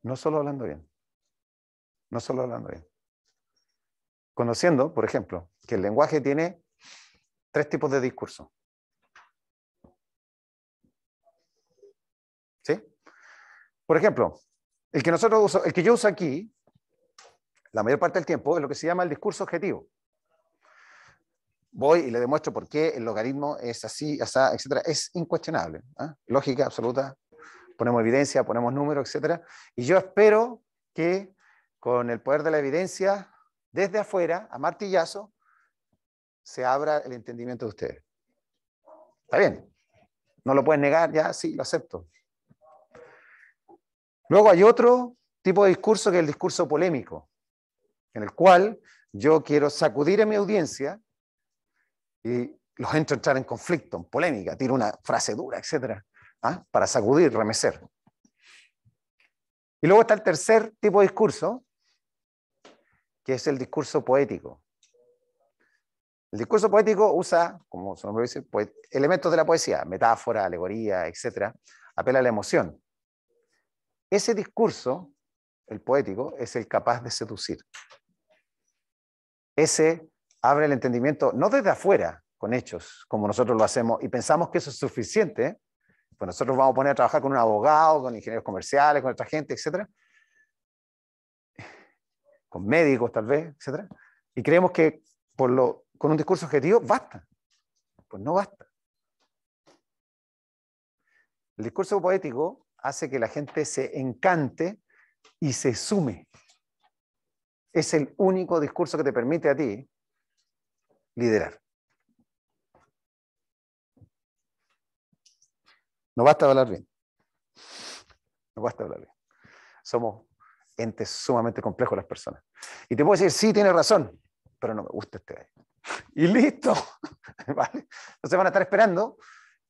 No solo hablando bien. No solo hablando bien. Conociendo, por ejemplo, que el lenguaje tiene tres tipos de discurso. ¿Sí? Por ejemplo, el que, nosotros el que yo uso aquí, la mayor parte del tiempo, es lo que se llama el discurso objetivo. Voy y le demuestro por qué el logaritmo es así, así, etc. Es incuestionable. ¿ah? Lógica absoluta. Ponemos evidencia, ponemos números, etc. Y yo espero que con el poder de la evidencia, desde afuera, a martillazo, se abra el entendimiento de ustedes. Está bien. No lo pueden negar, ya sí, lo acepto. Luego hay otro tipo de discurso que es el discurso polémico, en el cual yo quiero sacudir a mi audiencia y los entro a entrar en conflicto, en polémica, tiro una frase dura, etcétera, ¿ah? para sacudir, remecer. Y luego está el tercer tipo de discurso, que es el discurso poético. El discurso poético usa, como su nombre dice, elementos de la poesía, metáfora, alegoría, etcétera, apela a la emoción. Ese discurso, el poético, es el capaz de seducir. Ese abre el entendimiento no desde afuera, con hechos, como nosotros lo hacemos, y pensamos que eso es suficiente, pues nosotros vamos a poner a trabajar con un abogado, con ingenieros comerciales, con otra gente, etc. con médicos tal vez, etc. y creemos que por lo, con un discurso objetivo basta. Pues no basta. El discurso poético hace que la gente se encante y se sume. Es el único discurso que te permite a ti liderar. No basta hablar bien. No basta hablar bien. Somos entes sumamente complejos las personas. Y te puedo decir, sí, tienes razón, pero no me gusta este [LAUGHS] Y listo. [LAUGHS] ¿Vale? Entonces van a estar esperando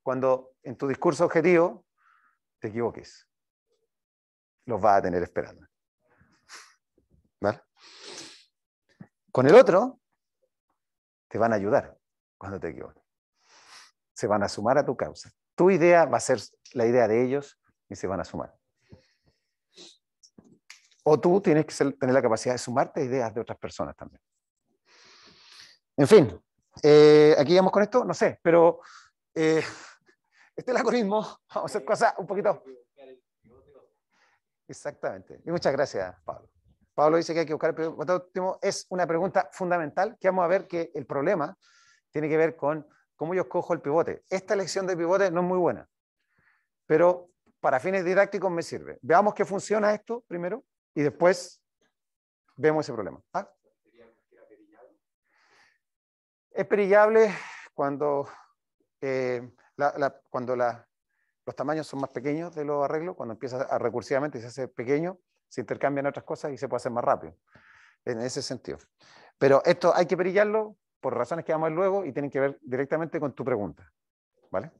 cuando en tu discurso objetivo te equivoques. Los vas a tener esperando. ¿Vale? Con el otro, te van a ayudar cuando te equivoques. Se van a sumar a tu causa. Tu idea va a ser la idea de ellos y se van a sumar. O tú tienes que tener la capacidad de sumarte a ideas de otras personas también. En fin, eh, aquí vamos con esto, no sé, pero eh, este es el algoritmo, [LAUGHS] vamos a hacer cosas un poquito... Exactamente. Y muchas gracias, Pablo. Pablo dice que hay que buscar el último. Es una pregunta fundamental que vamos a ver que el problema tiene que ver con cómo yo cojo el pivote. Esta elección de pivote no es muy buena, pero para fines didácticos me sirve. Veamos que funciona esto primero y después vemos ese problema. ¿ah? Es perillable cuando eh, cuando los tamaños son más pequeños de los arreglos, cuando empieza a recursivamente y se hace pequeño, se intercambian otras cosas y se puede hacer más rápido, en ese sentido. Pero esto hay que perillarlo por razones que vamos a ver luego y tienen que ver directamente con tu pregunta. ¿vale?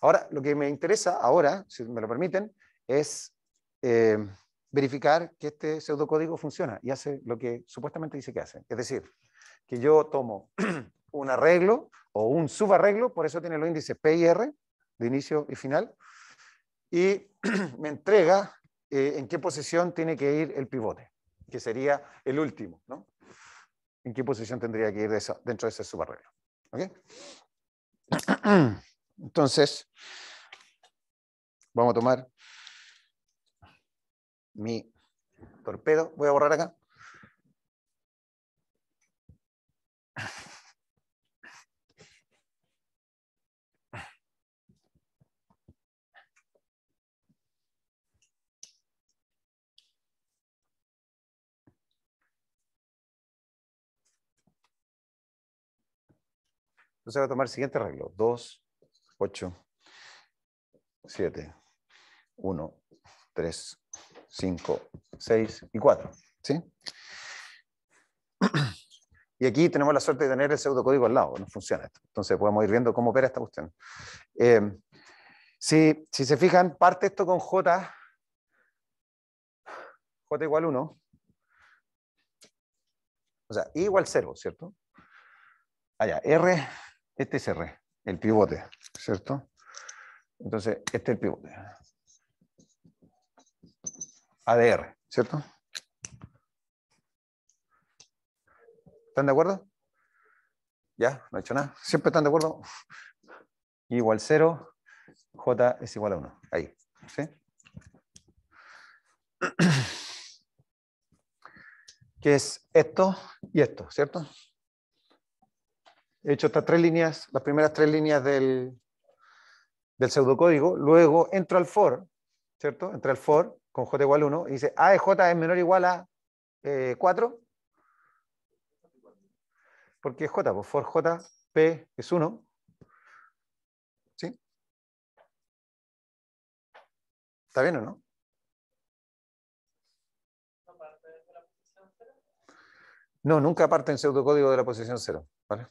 Ahora, lo que me interesa ahora, si me lo permiten, es eh, verificar que este pseudocódigo funciona y hace lo que supuestamente dice que hace. Es decir, que yo tomo [CLEARS THROAT] un arreglo o un subarreglo, por eso tiene los índices P y R, de inicio y final, y [CLEARS THROAT] me entrega eh, en qué posición tiene que ir el pivote, que sería el último, ¿no? En qué posición tendría que ir dentro de ese subarreglo. ¿Okay? [CLEARS THROAT] Entonces, vamos a tomar mi torpedo. Voy a borrar acá. Entonces va a tomar el siguiente arreglo. 2, 8, 7, 1, 3, 5, 6 y 4. ¿Sí? Y aquí tenemos la suerte de tener el pseudocódigo al lado, no funciona esto. Entonces podemos ir viendo cómo opera esta cuestión. Eh, si, si, se fijan, parte esto con J, J igual 1, o sea, I igual 0, ¿cierto? Allá, ah, R este es R, el pivote, ¿cierto? Entonces, este es el pivote. ADR, ¿cierto? ¿Están de acuerdo? ¿Ya? No he hecho nada. ¿Siempre están de acuerdo? igual 0, J es igual a 1. Ahí. ¿Sí? [CLEARS THROAT] ¿Qué es esto y esto, cierto? He hecho estas tres líneas, las primeras tres líneas del, pseudocódigo. Luego entro al for, ¿cierto? Entra al for con j igual 1 y dice a de j es menor o igual a eh, 4. Porque es j, pues for j, p es 1. ¿Sí? ¿Está bien o no? No, nunca parte en pseudocódigo de la posición 0. ¿vale?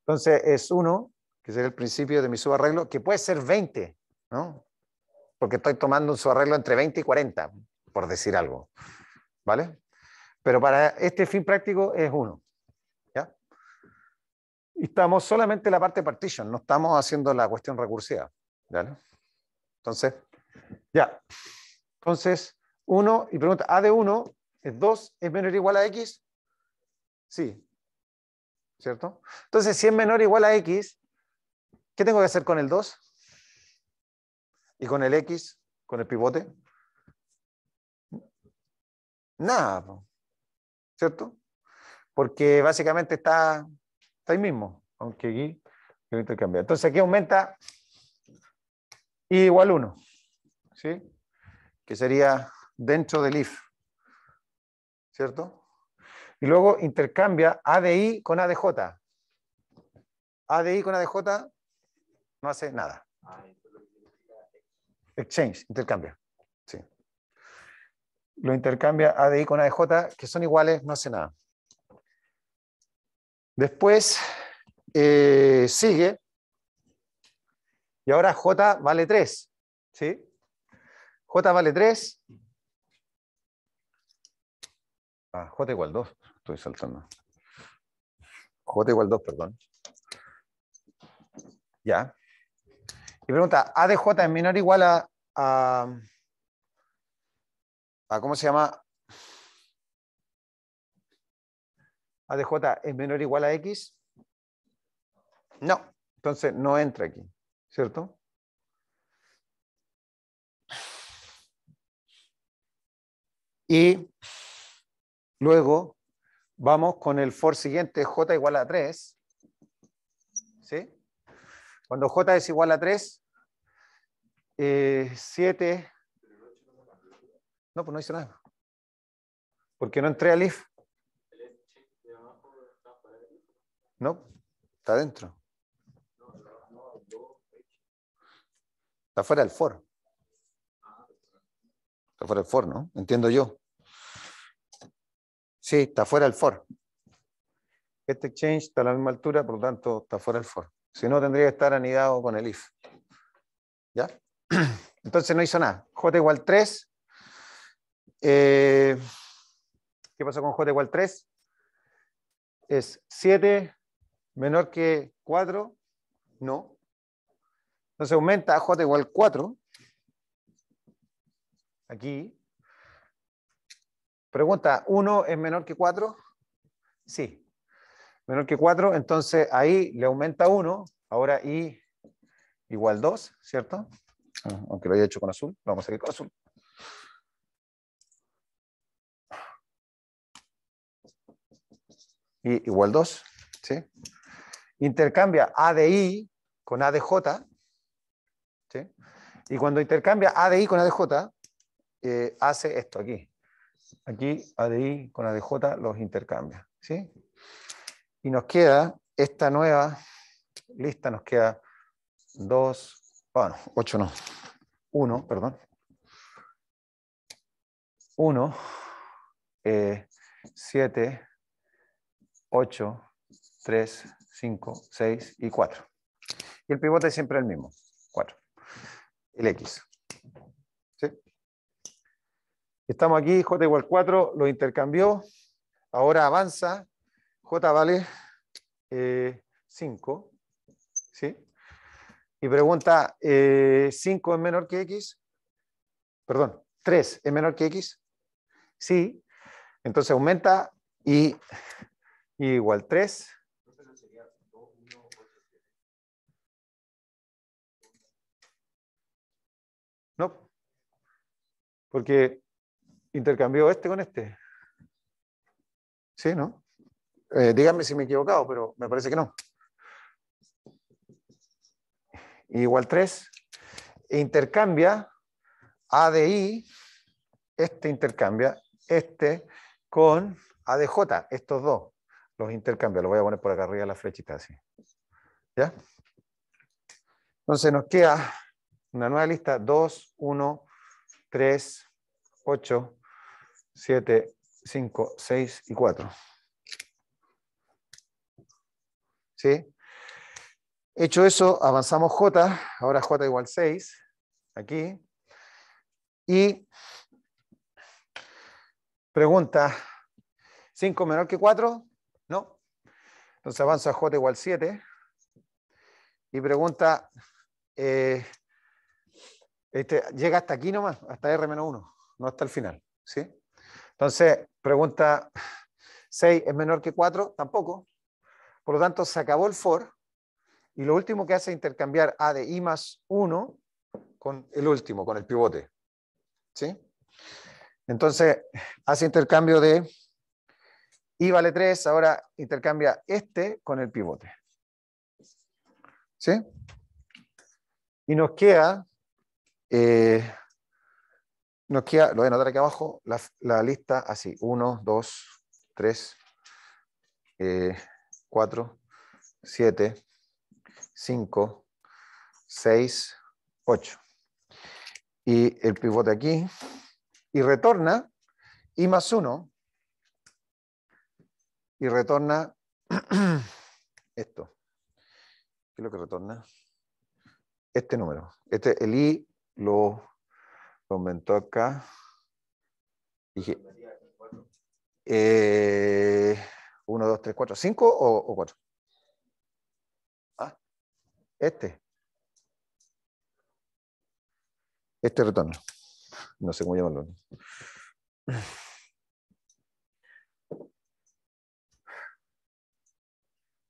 Entonces es 1, que sería el principio de mi subarreglo, que puede ser 20, ¿no? Porque estoy tomando un subarreglo entre 20 y 40, por decir algo, ¿vale? Pero para este fin práctico es 1. ¿Ya? Y estamos solamente en la parte partition, no estamos haciendo la cuestión recursiva. ¿Vale? Entonces, ya. Entonces, 1 y pregunta, A de 1 es 2, es menor o igual a X. Sí, ¿cierto? Entonces, si es menor o igual a x, ¿qué tengo que hacer con el 2? ¿Y con el x? ¿Con el pivote? Nada, ¿cierto? Porque básicamente está, ahí mismo, aunque aquí quiero intercambiar. Entonces aquí aumenta y igual 1, ¿sí? Que sería dentro del if, ¿cierto? y luego intercambia ADI con ADJ. ADI con ADJ no hace nada. Exchange, intercambia. Sí. Lo intercambia ADI con ADJ, que son iguales, no hace nada. Después eh, sigue. Y ahora J vale 3. ¿sí? J vale 3. Ah, J igual 2 estoy saltando. J igual 2, perdón. Ya. Y pregunta, A de J es menor o igual a, a, ¿cómo se llama? A de J es menor o igual a X. No, entonces no entra aquí, ¿cierto? Y luego Vamos con el for siguiente, j igual a 3. ¿Sí? Cuando j es igual a 3, 7... Eh, no, pues no hice nada. Porque no entré al if. No, está dentro. Está fuera del for. Está fuera del for, ¿no? Entiendo yo. Sí, está fuera del FOR. Este exchange está a la misma altura, por lo tanto, está fuera del FOR. Si no, tendría que estar anidado con el IF. ¿Ya? [CLEARS THROAT] Entonces no hizo nada. J igual 3. Eh, ¿Qué pasó con J igual 3? Es 7 menor que 4. No. Entonces aumenta a J igual 4. Aquí. Pregunta, ¿1 es menor que 4? Sí, menor que 4, entonces ahí le aumenta 1, ahora i igual 2, ¿cierto? Ah, aunque lo haya hecho con azul, vamos a seguir con azul. I igual 2, ¿sí? Intercambia A de I con A de J, ¿sí? Y cuando intercambia A de I con A de J, eh, hace esto aquí aquí ADI con ADJ los intercambia. Y nos queda esta nueva lista, nos queda 2, 8 ah, no, 1, perdón. 1, 7, 8, 3, 5, 6 y 4. Y el pivote siempre el mismo, 4. El X. Estamos aquí, J igual 4, lo intercambió. Ahora avanza. J vale 5. Eh, ¿Sí? Y pregunta, ¿5 eh, es menor que X? Perdón, ¿3 es menor que X? Sí. Entonces aumenta y, y igual 3. No, porque intercambió este con este. ¿Sí, no? Eh, díganme si me he equivocado, pero me parece que no. igual 3. Intercambia ADI. este intercambia, este con ADJ. estos dos. Los intercambia, Los voy a poner por acá arriba la flechita así. ¿Ya? Entonces nos queda una nueva lista, 2, 1, 3, 8, 7, 5, 6 y 4. ¿Sí? Hecho eso, avanzamos J, ahora J igual 6, aquí. Y pregunta, ¿5 menor que 4? No. Entonces avanza J igual 7. Y pregunta, eh, este, llega hasta aquí nomás, hasta R menos 1, no hasta el final. ¿Sí? Entonces, pregunta 6 es menor que 4, tampoco. Por lo tanto, se acabó el for y lo último que hace es intercambiar A de I más 1 con el último, con el pivote. ¿Sí? Entonces, hace intercambio de I vale 3, ahora intercambia este con el pivote. ¿Sí? Y nos queda eh, nos queda, lo voy a anotar aquí abajo, la, la lista así, 1, 2, 3, 4, 7, 5, 6, 8. Y el pivote aquí, y retorna I más 1, y retorna [CLEARS THROAT] esto. ¿Qué es lo que retorna? Este número. Este, el I lo comentó acá. Dije, eh, uno, dos, tres, cuatro, cinco o, cuatro. Ah, este. Este retorno. No sé cómo llamarlo.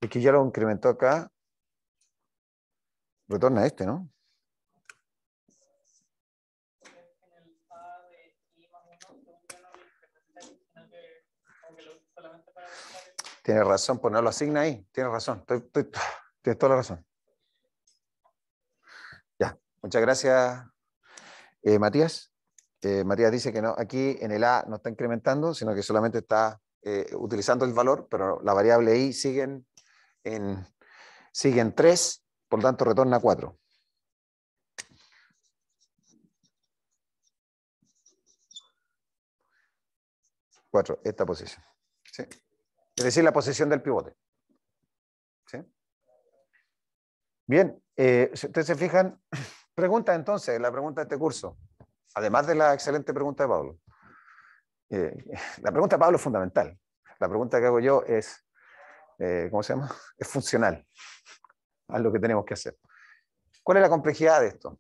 Es que ya lo incrementó acá. Retorna este, ¿no? Tiene razón, ponerlo pues asigna ahí. Tiene razón. Estoy, [SIGHS] tienes toda la razón. Ya, muchas gracias, eh, Matías. Eh, Matías dice que no, aquí en el A no está incrementando, sino que solamente está eh, utilizando el valor, pero la variable i sigue en, siguen 3, por lo tanto retorna 4. 4, esta posición. ¿sí? es decir, la posición del pivote. ¿Sí? Bien, eh, si ustedes se fijan, [CLEARS THROAT] pregunta entonces, la pregunta de este curso, además de la excelente pregunta de Pablo. Eh, [LAUGHS] la pregunta de Pablo es fundamental. La pregunta que hago yo es, eh, ¿cómo se llama? [LAUGHS] Es funcional a lo que tenemos que hacer. ¿Cuál es la complejidad de esto?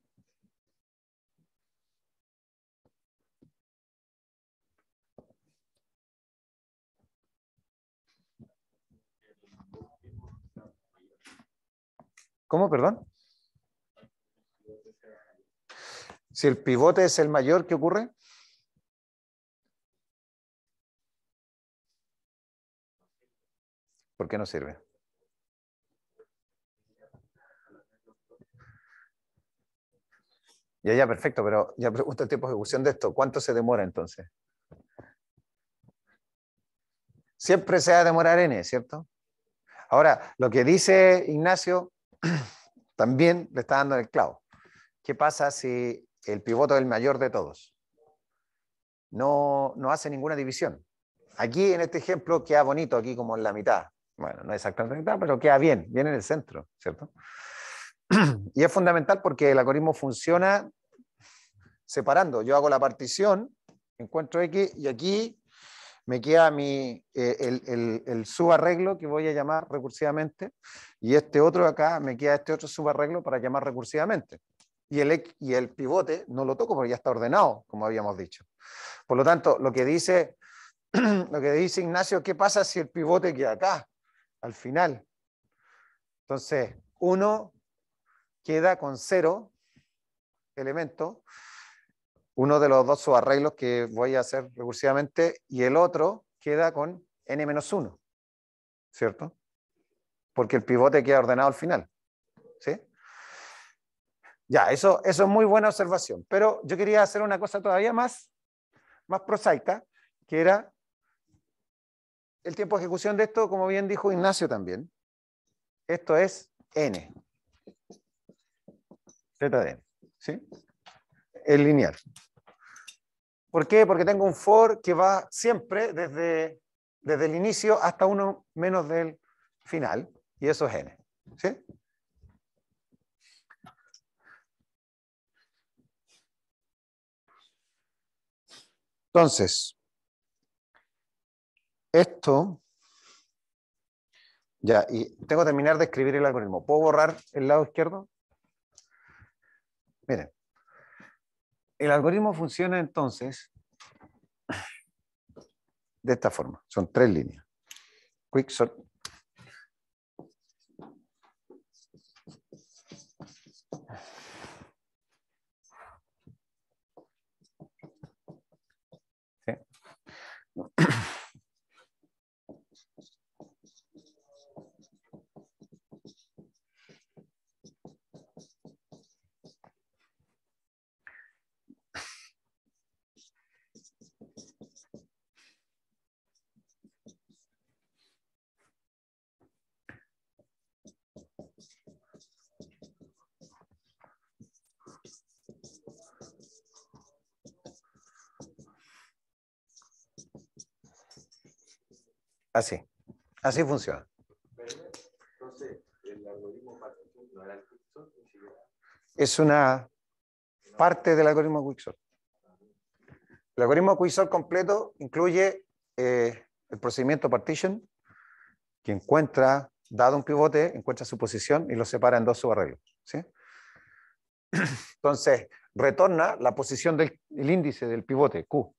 ¿Cómo, perdón? Si el pivote es el mayor, ¿qué ocurre? ¿Por qué no sirve? Ya, ya, perfecto, pero ya pregunto el tiempo de ejecución de esto. ¿Cuánto se demora entonces? Siempre se va a demorar n, ¿cierto? Ahora, lo que dice Ignacio [CLEARS THROAT] también le está dando el clavo. ¿Qué pasa si el pivote es el mayor de todos? No, no hace ninguna división. Aquí en este ejemplo queda bonito, aquí como en la mitad. Bueno, no exactamente la mitad, pero queda bien, bien en el centro, ¿cierto? [CLEARS THROAT] Y es fundamental porque el algoritmo funciona separando. Yo hago la partición, encuentro X, y aquí me queda mi, eh, el, el, el, subarreglo que voy a llamar recursivamente, y este otro acá me queda este otro subarreglo para llamar recursivamente. Y el, y el pivote no lo toco porque ya está ordenado, como habíamos dicho. Por lo tanto, lo que dice, [CLEARS THROAT] lo que dice Ignacio, ¿qué pasa si el pivote queda acá, al final? Entonces, uno queda con cero elementos, uno de los dos subarreglos que voy a hacer recursivamente y el otro queda con n-1, ¿cierto? Porque el pivote queda ordenado al final, ¿sí? Ya, eso, eso es muy buena observación, pero yo quería hacer una cosa todavía más, más prosaica, que era el tiempo de ejecución de esto, como bien dijo Ignacio también. Esto es n. z de n, ¿sí? el lineal. ¿Por qué? Porque tengo un for que va siempre desde, desde el inicio hasta uno menos del final, y eso es n. ¿sí? Entonces, esto, ya, y tengo que terminar de escribir el algoritmo. ¿Puedo borrar el lado izquierdo? Miren, el algoritmo funciona entonces de esta forma. Son tres líneas. Quick Así, así funciona. Entonces, el algoritmo el Es una parte del algoritmo Quicksort. El algoritmo Quicksort completo incluye eh, el procedimiento partition, que encuentra, dado un pivote, encuentra su posición y lo separa en dos subarreglos. ¿sí? [CLEARS THROAT] Entonces, retorna la posición del índice del pivote, Q,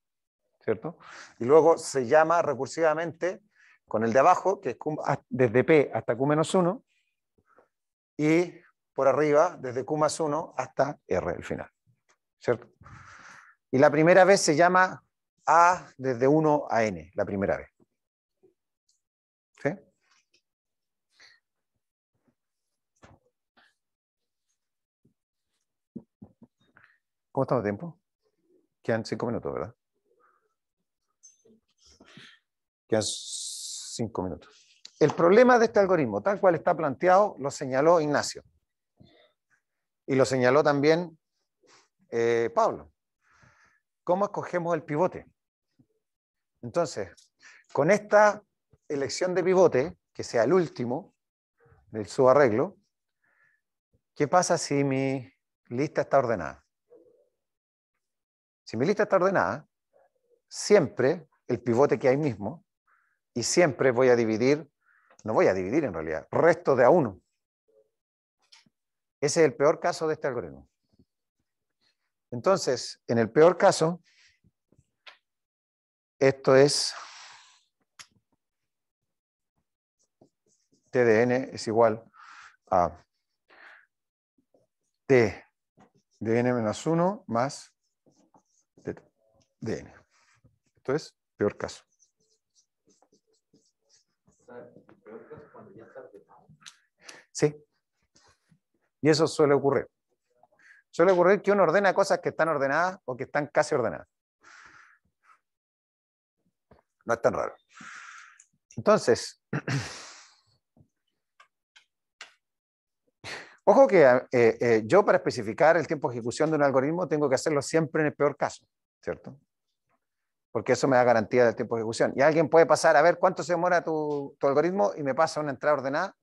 ¿cierto? Y luego se llama recursivamente con el de abajo, que es ah, desde P hasta Q menos 1, y por arriba, desde Q más 1 hasta R, al final. ¿Cierto? Y la primera vez se llama A desde 1 a N, la primera vez. ¿Sí? ¿Cómo estamos de tiempo? Quedan cinco minutos, ¿verdad? Quedan cinco minutos. El problema de este algoritmo, tal cual está planteado, lo señaló Ignacio. Y lo señaló también eh, Pablo. ¿Cómo escogemos el pivote? Entonces, con esta elección de pivote, que sea el último del subarreglo, ¿qué pasa si mi lista está ordenada? Si mi lista está ordenada, siempre el pivote que hay mismo y siempre voy a dividir, no voy a dividir en realidad, resto de a 1 Ese es el peor caso de este algoritmo. Entonces, en el peor caso, esto es T de n es igual a T de n menos 1 más T de n. Esto es peor caso. Sí. Y eso suele ocurrir. Suele ocurrir que uno ordena cosas que están ordenadas o que están casi ordenadas. No es tan raro. Entonces, [CLEARS THROAT] ojo que eh, eh, yo para especificar el tiempo de ejecución de un algoritmo tengo que hacerlo siempre en el peor caso, ¿cierto? porque eso me da garantía del tiempo de ejecución. Y alguien puede pasar a ver cuánto se demora tu, algoritmo y me pasa una entrada ordenada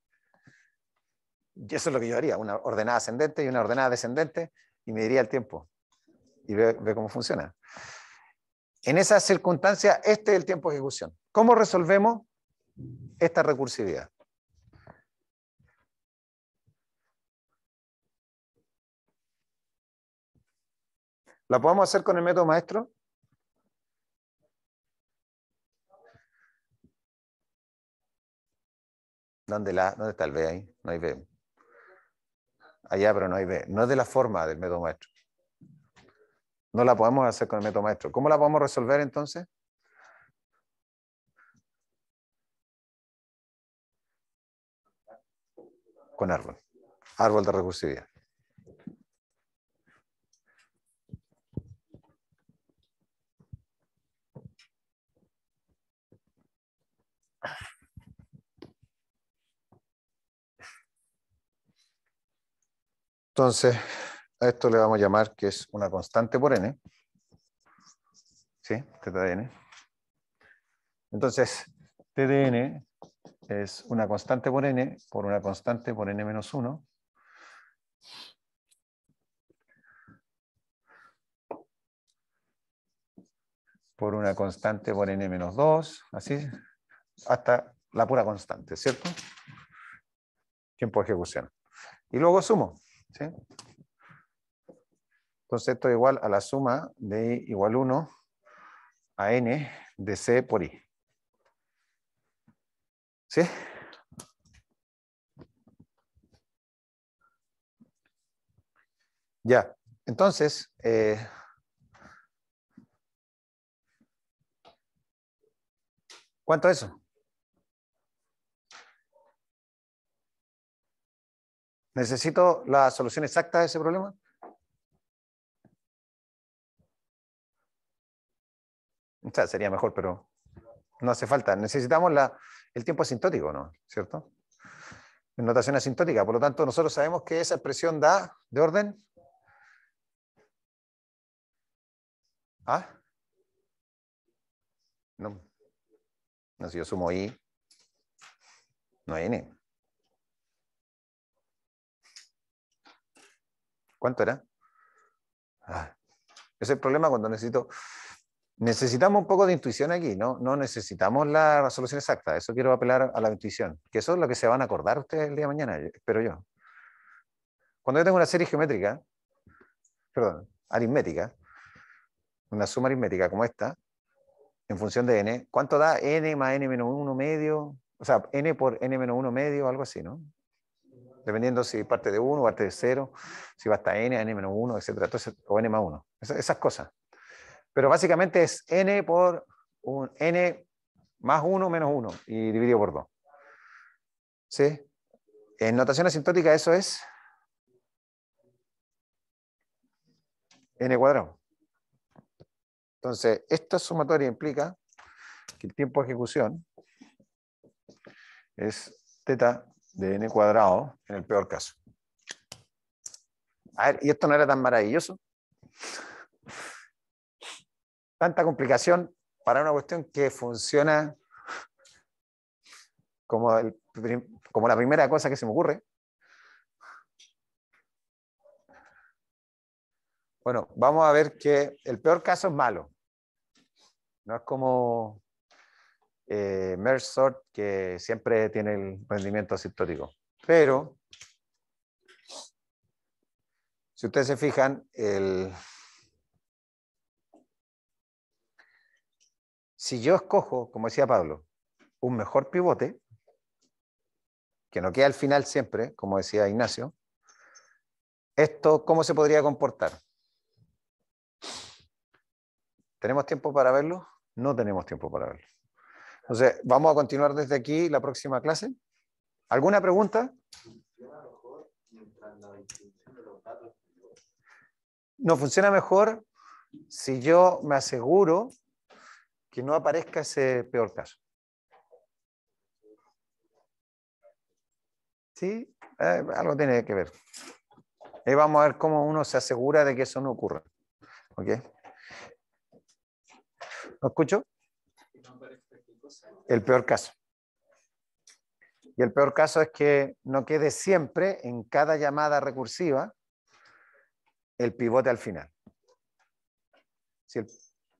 y eso es lo que yo haría, una ordenada ascendente y una ordenada descendente, y me diría el tiempo y ve, cómo funciona. En esa circunstancia, este es el tiempo de ejecución. ¿Cómo resolvemos esta recursividad? ¿La podemos hacer con el método maestro? la, dónde está el B ahí? No hay B allá, pero no hay B. No es de la forma del método maestro. No la podemos hacer con el método maestro. ¿Cómo la podemos resolver entonces? Con árbol. Árbol de recursividad. Entonces, a esto le vamos a llamar que es una constante por n. ¿Sí? T de n. Entonces, T de n es una constante por n por una constante por n menos 1. por una constante por n menos 2, así, hasta la pura constante, ¿cierto? Tiempo de ejecución. Y luego sumo. ¿sí? Entonces esto es igual a la suma de I igual 1 a n de C por I. ¿Sí? Ya, entonces, eh, ¿cuánto es eso? Necesito la solución exacta de ese problema. O sea, sería mejor, pero no hace falta. Necesitamos la, el tiempo asintótico, ¿no? ¿Cierto? notación asintótica. Por lo tanto, nosotros sabemos que esa expresión da de orden. ¿Ah? No. no si yo sumo i, no hay n. ¿Cuánto era? ese ah, es el problema cuando necesito... Necesitamos un poco de intuición aquí, ¿no? No necesitamos la resolución exacta. Eso quiero apelar a la intuición, que eso es lo que se van a acordar ustedes el día de mañana, espero yo. Cuando yo tengo una serie geométrica, perdón, aritmética, una suma aritmética como esta, en función de n, ¿cuánto da n más n menos 1 medio? O sea, n por n menos 1 medio, algo así, ¿no? dependiendo si parte de 1, parte de 0, si va hasta n, n-1, etc. o n más 1, esas, cosas. Pero básicamente es n por un n más 1 menos 1 y dividido por 2. ¿Sí? En notación asintótica eso es n cuadrado. Entonces, esta sumatoria implica que el tiempo de ejecución es teta de n cuadrado en el peor caso. A ver, ¿y esto no era tan maravilloso? Tanta complicación para una cuestión que funciona como, como la primera cosa que se me ocurre. Bueno, vamos a ver que el peor caso es malo. No es como eh, que siempre tiene el rendimiento asintótico. Pero, si ustedes se fijan, si yo escojo, como decía Pablo, un mejor pivote, que no queda al final siempre, como decía Ignacio, esto, ¿cómo se podría comportar? ¿Tenemos tiempo para verlo? No tenemos tiempo para verlo. Entonces, vamos a continuar desde aquí la próxima clase. ¿Alguna pregunta? No funciona mejor si yo me aseguro que no aparezca ese peor caso. ¿Sí? Eh, algo tiene que ver. Ahí vamos a ver cómo uno se asegura de que eso no ocurra. ¿Ok? ¿Lo escucho? el peor caso. Y el peor caso es que no quede siempre en cada llamada recursiva el pivote al final. Si ese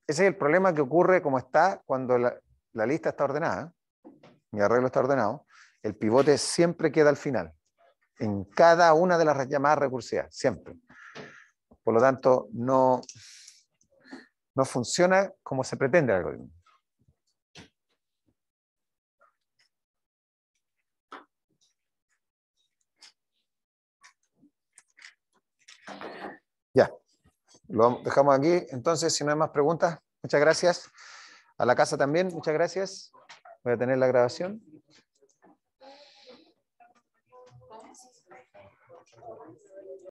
es el problema que ocurre como está cuando la, la lista está ordenada, mi arreglo está ordenado, el pivote siempre queda al final, en cada una de las llamadas recursivas, siempre. Por lo tanto, no, no funciona como se pretende el algoritmo. Ya, lo dejamos aquí. Entonces, si no hay más preguntas, muchas gracias. A la casa también, muchas gracias. Voy a tener la grabación.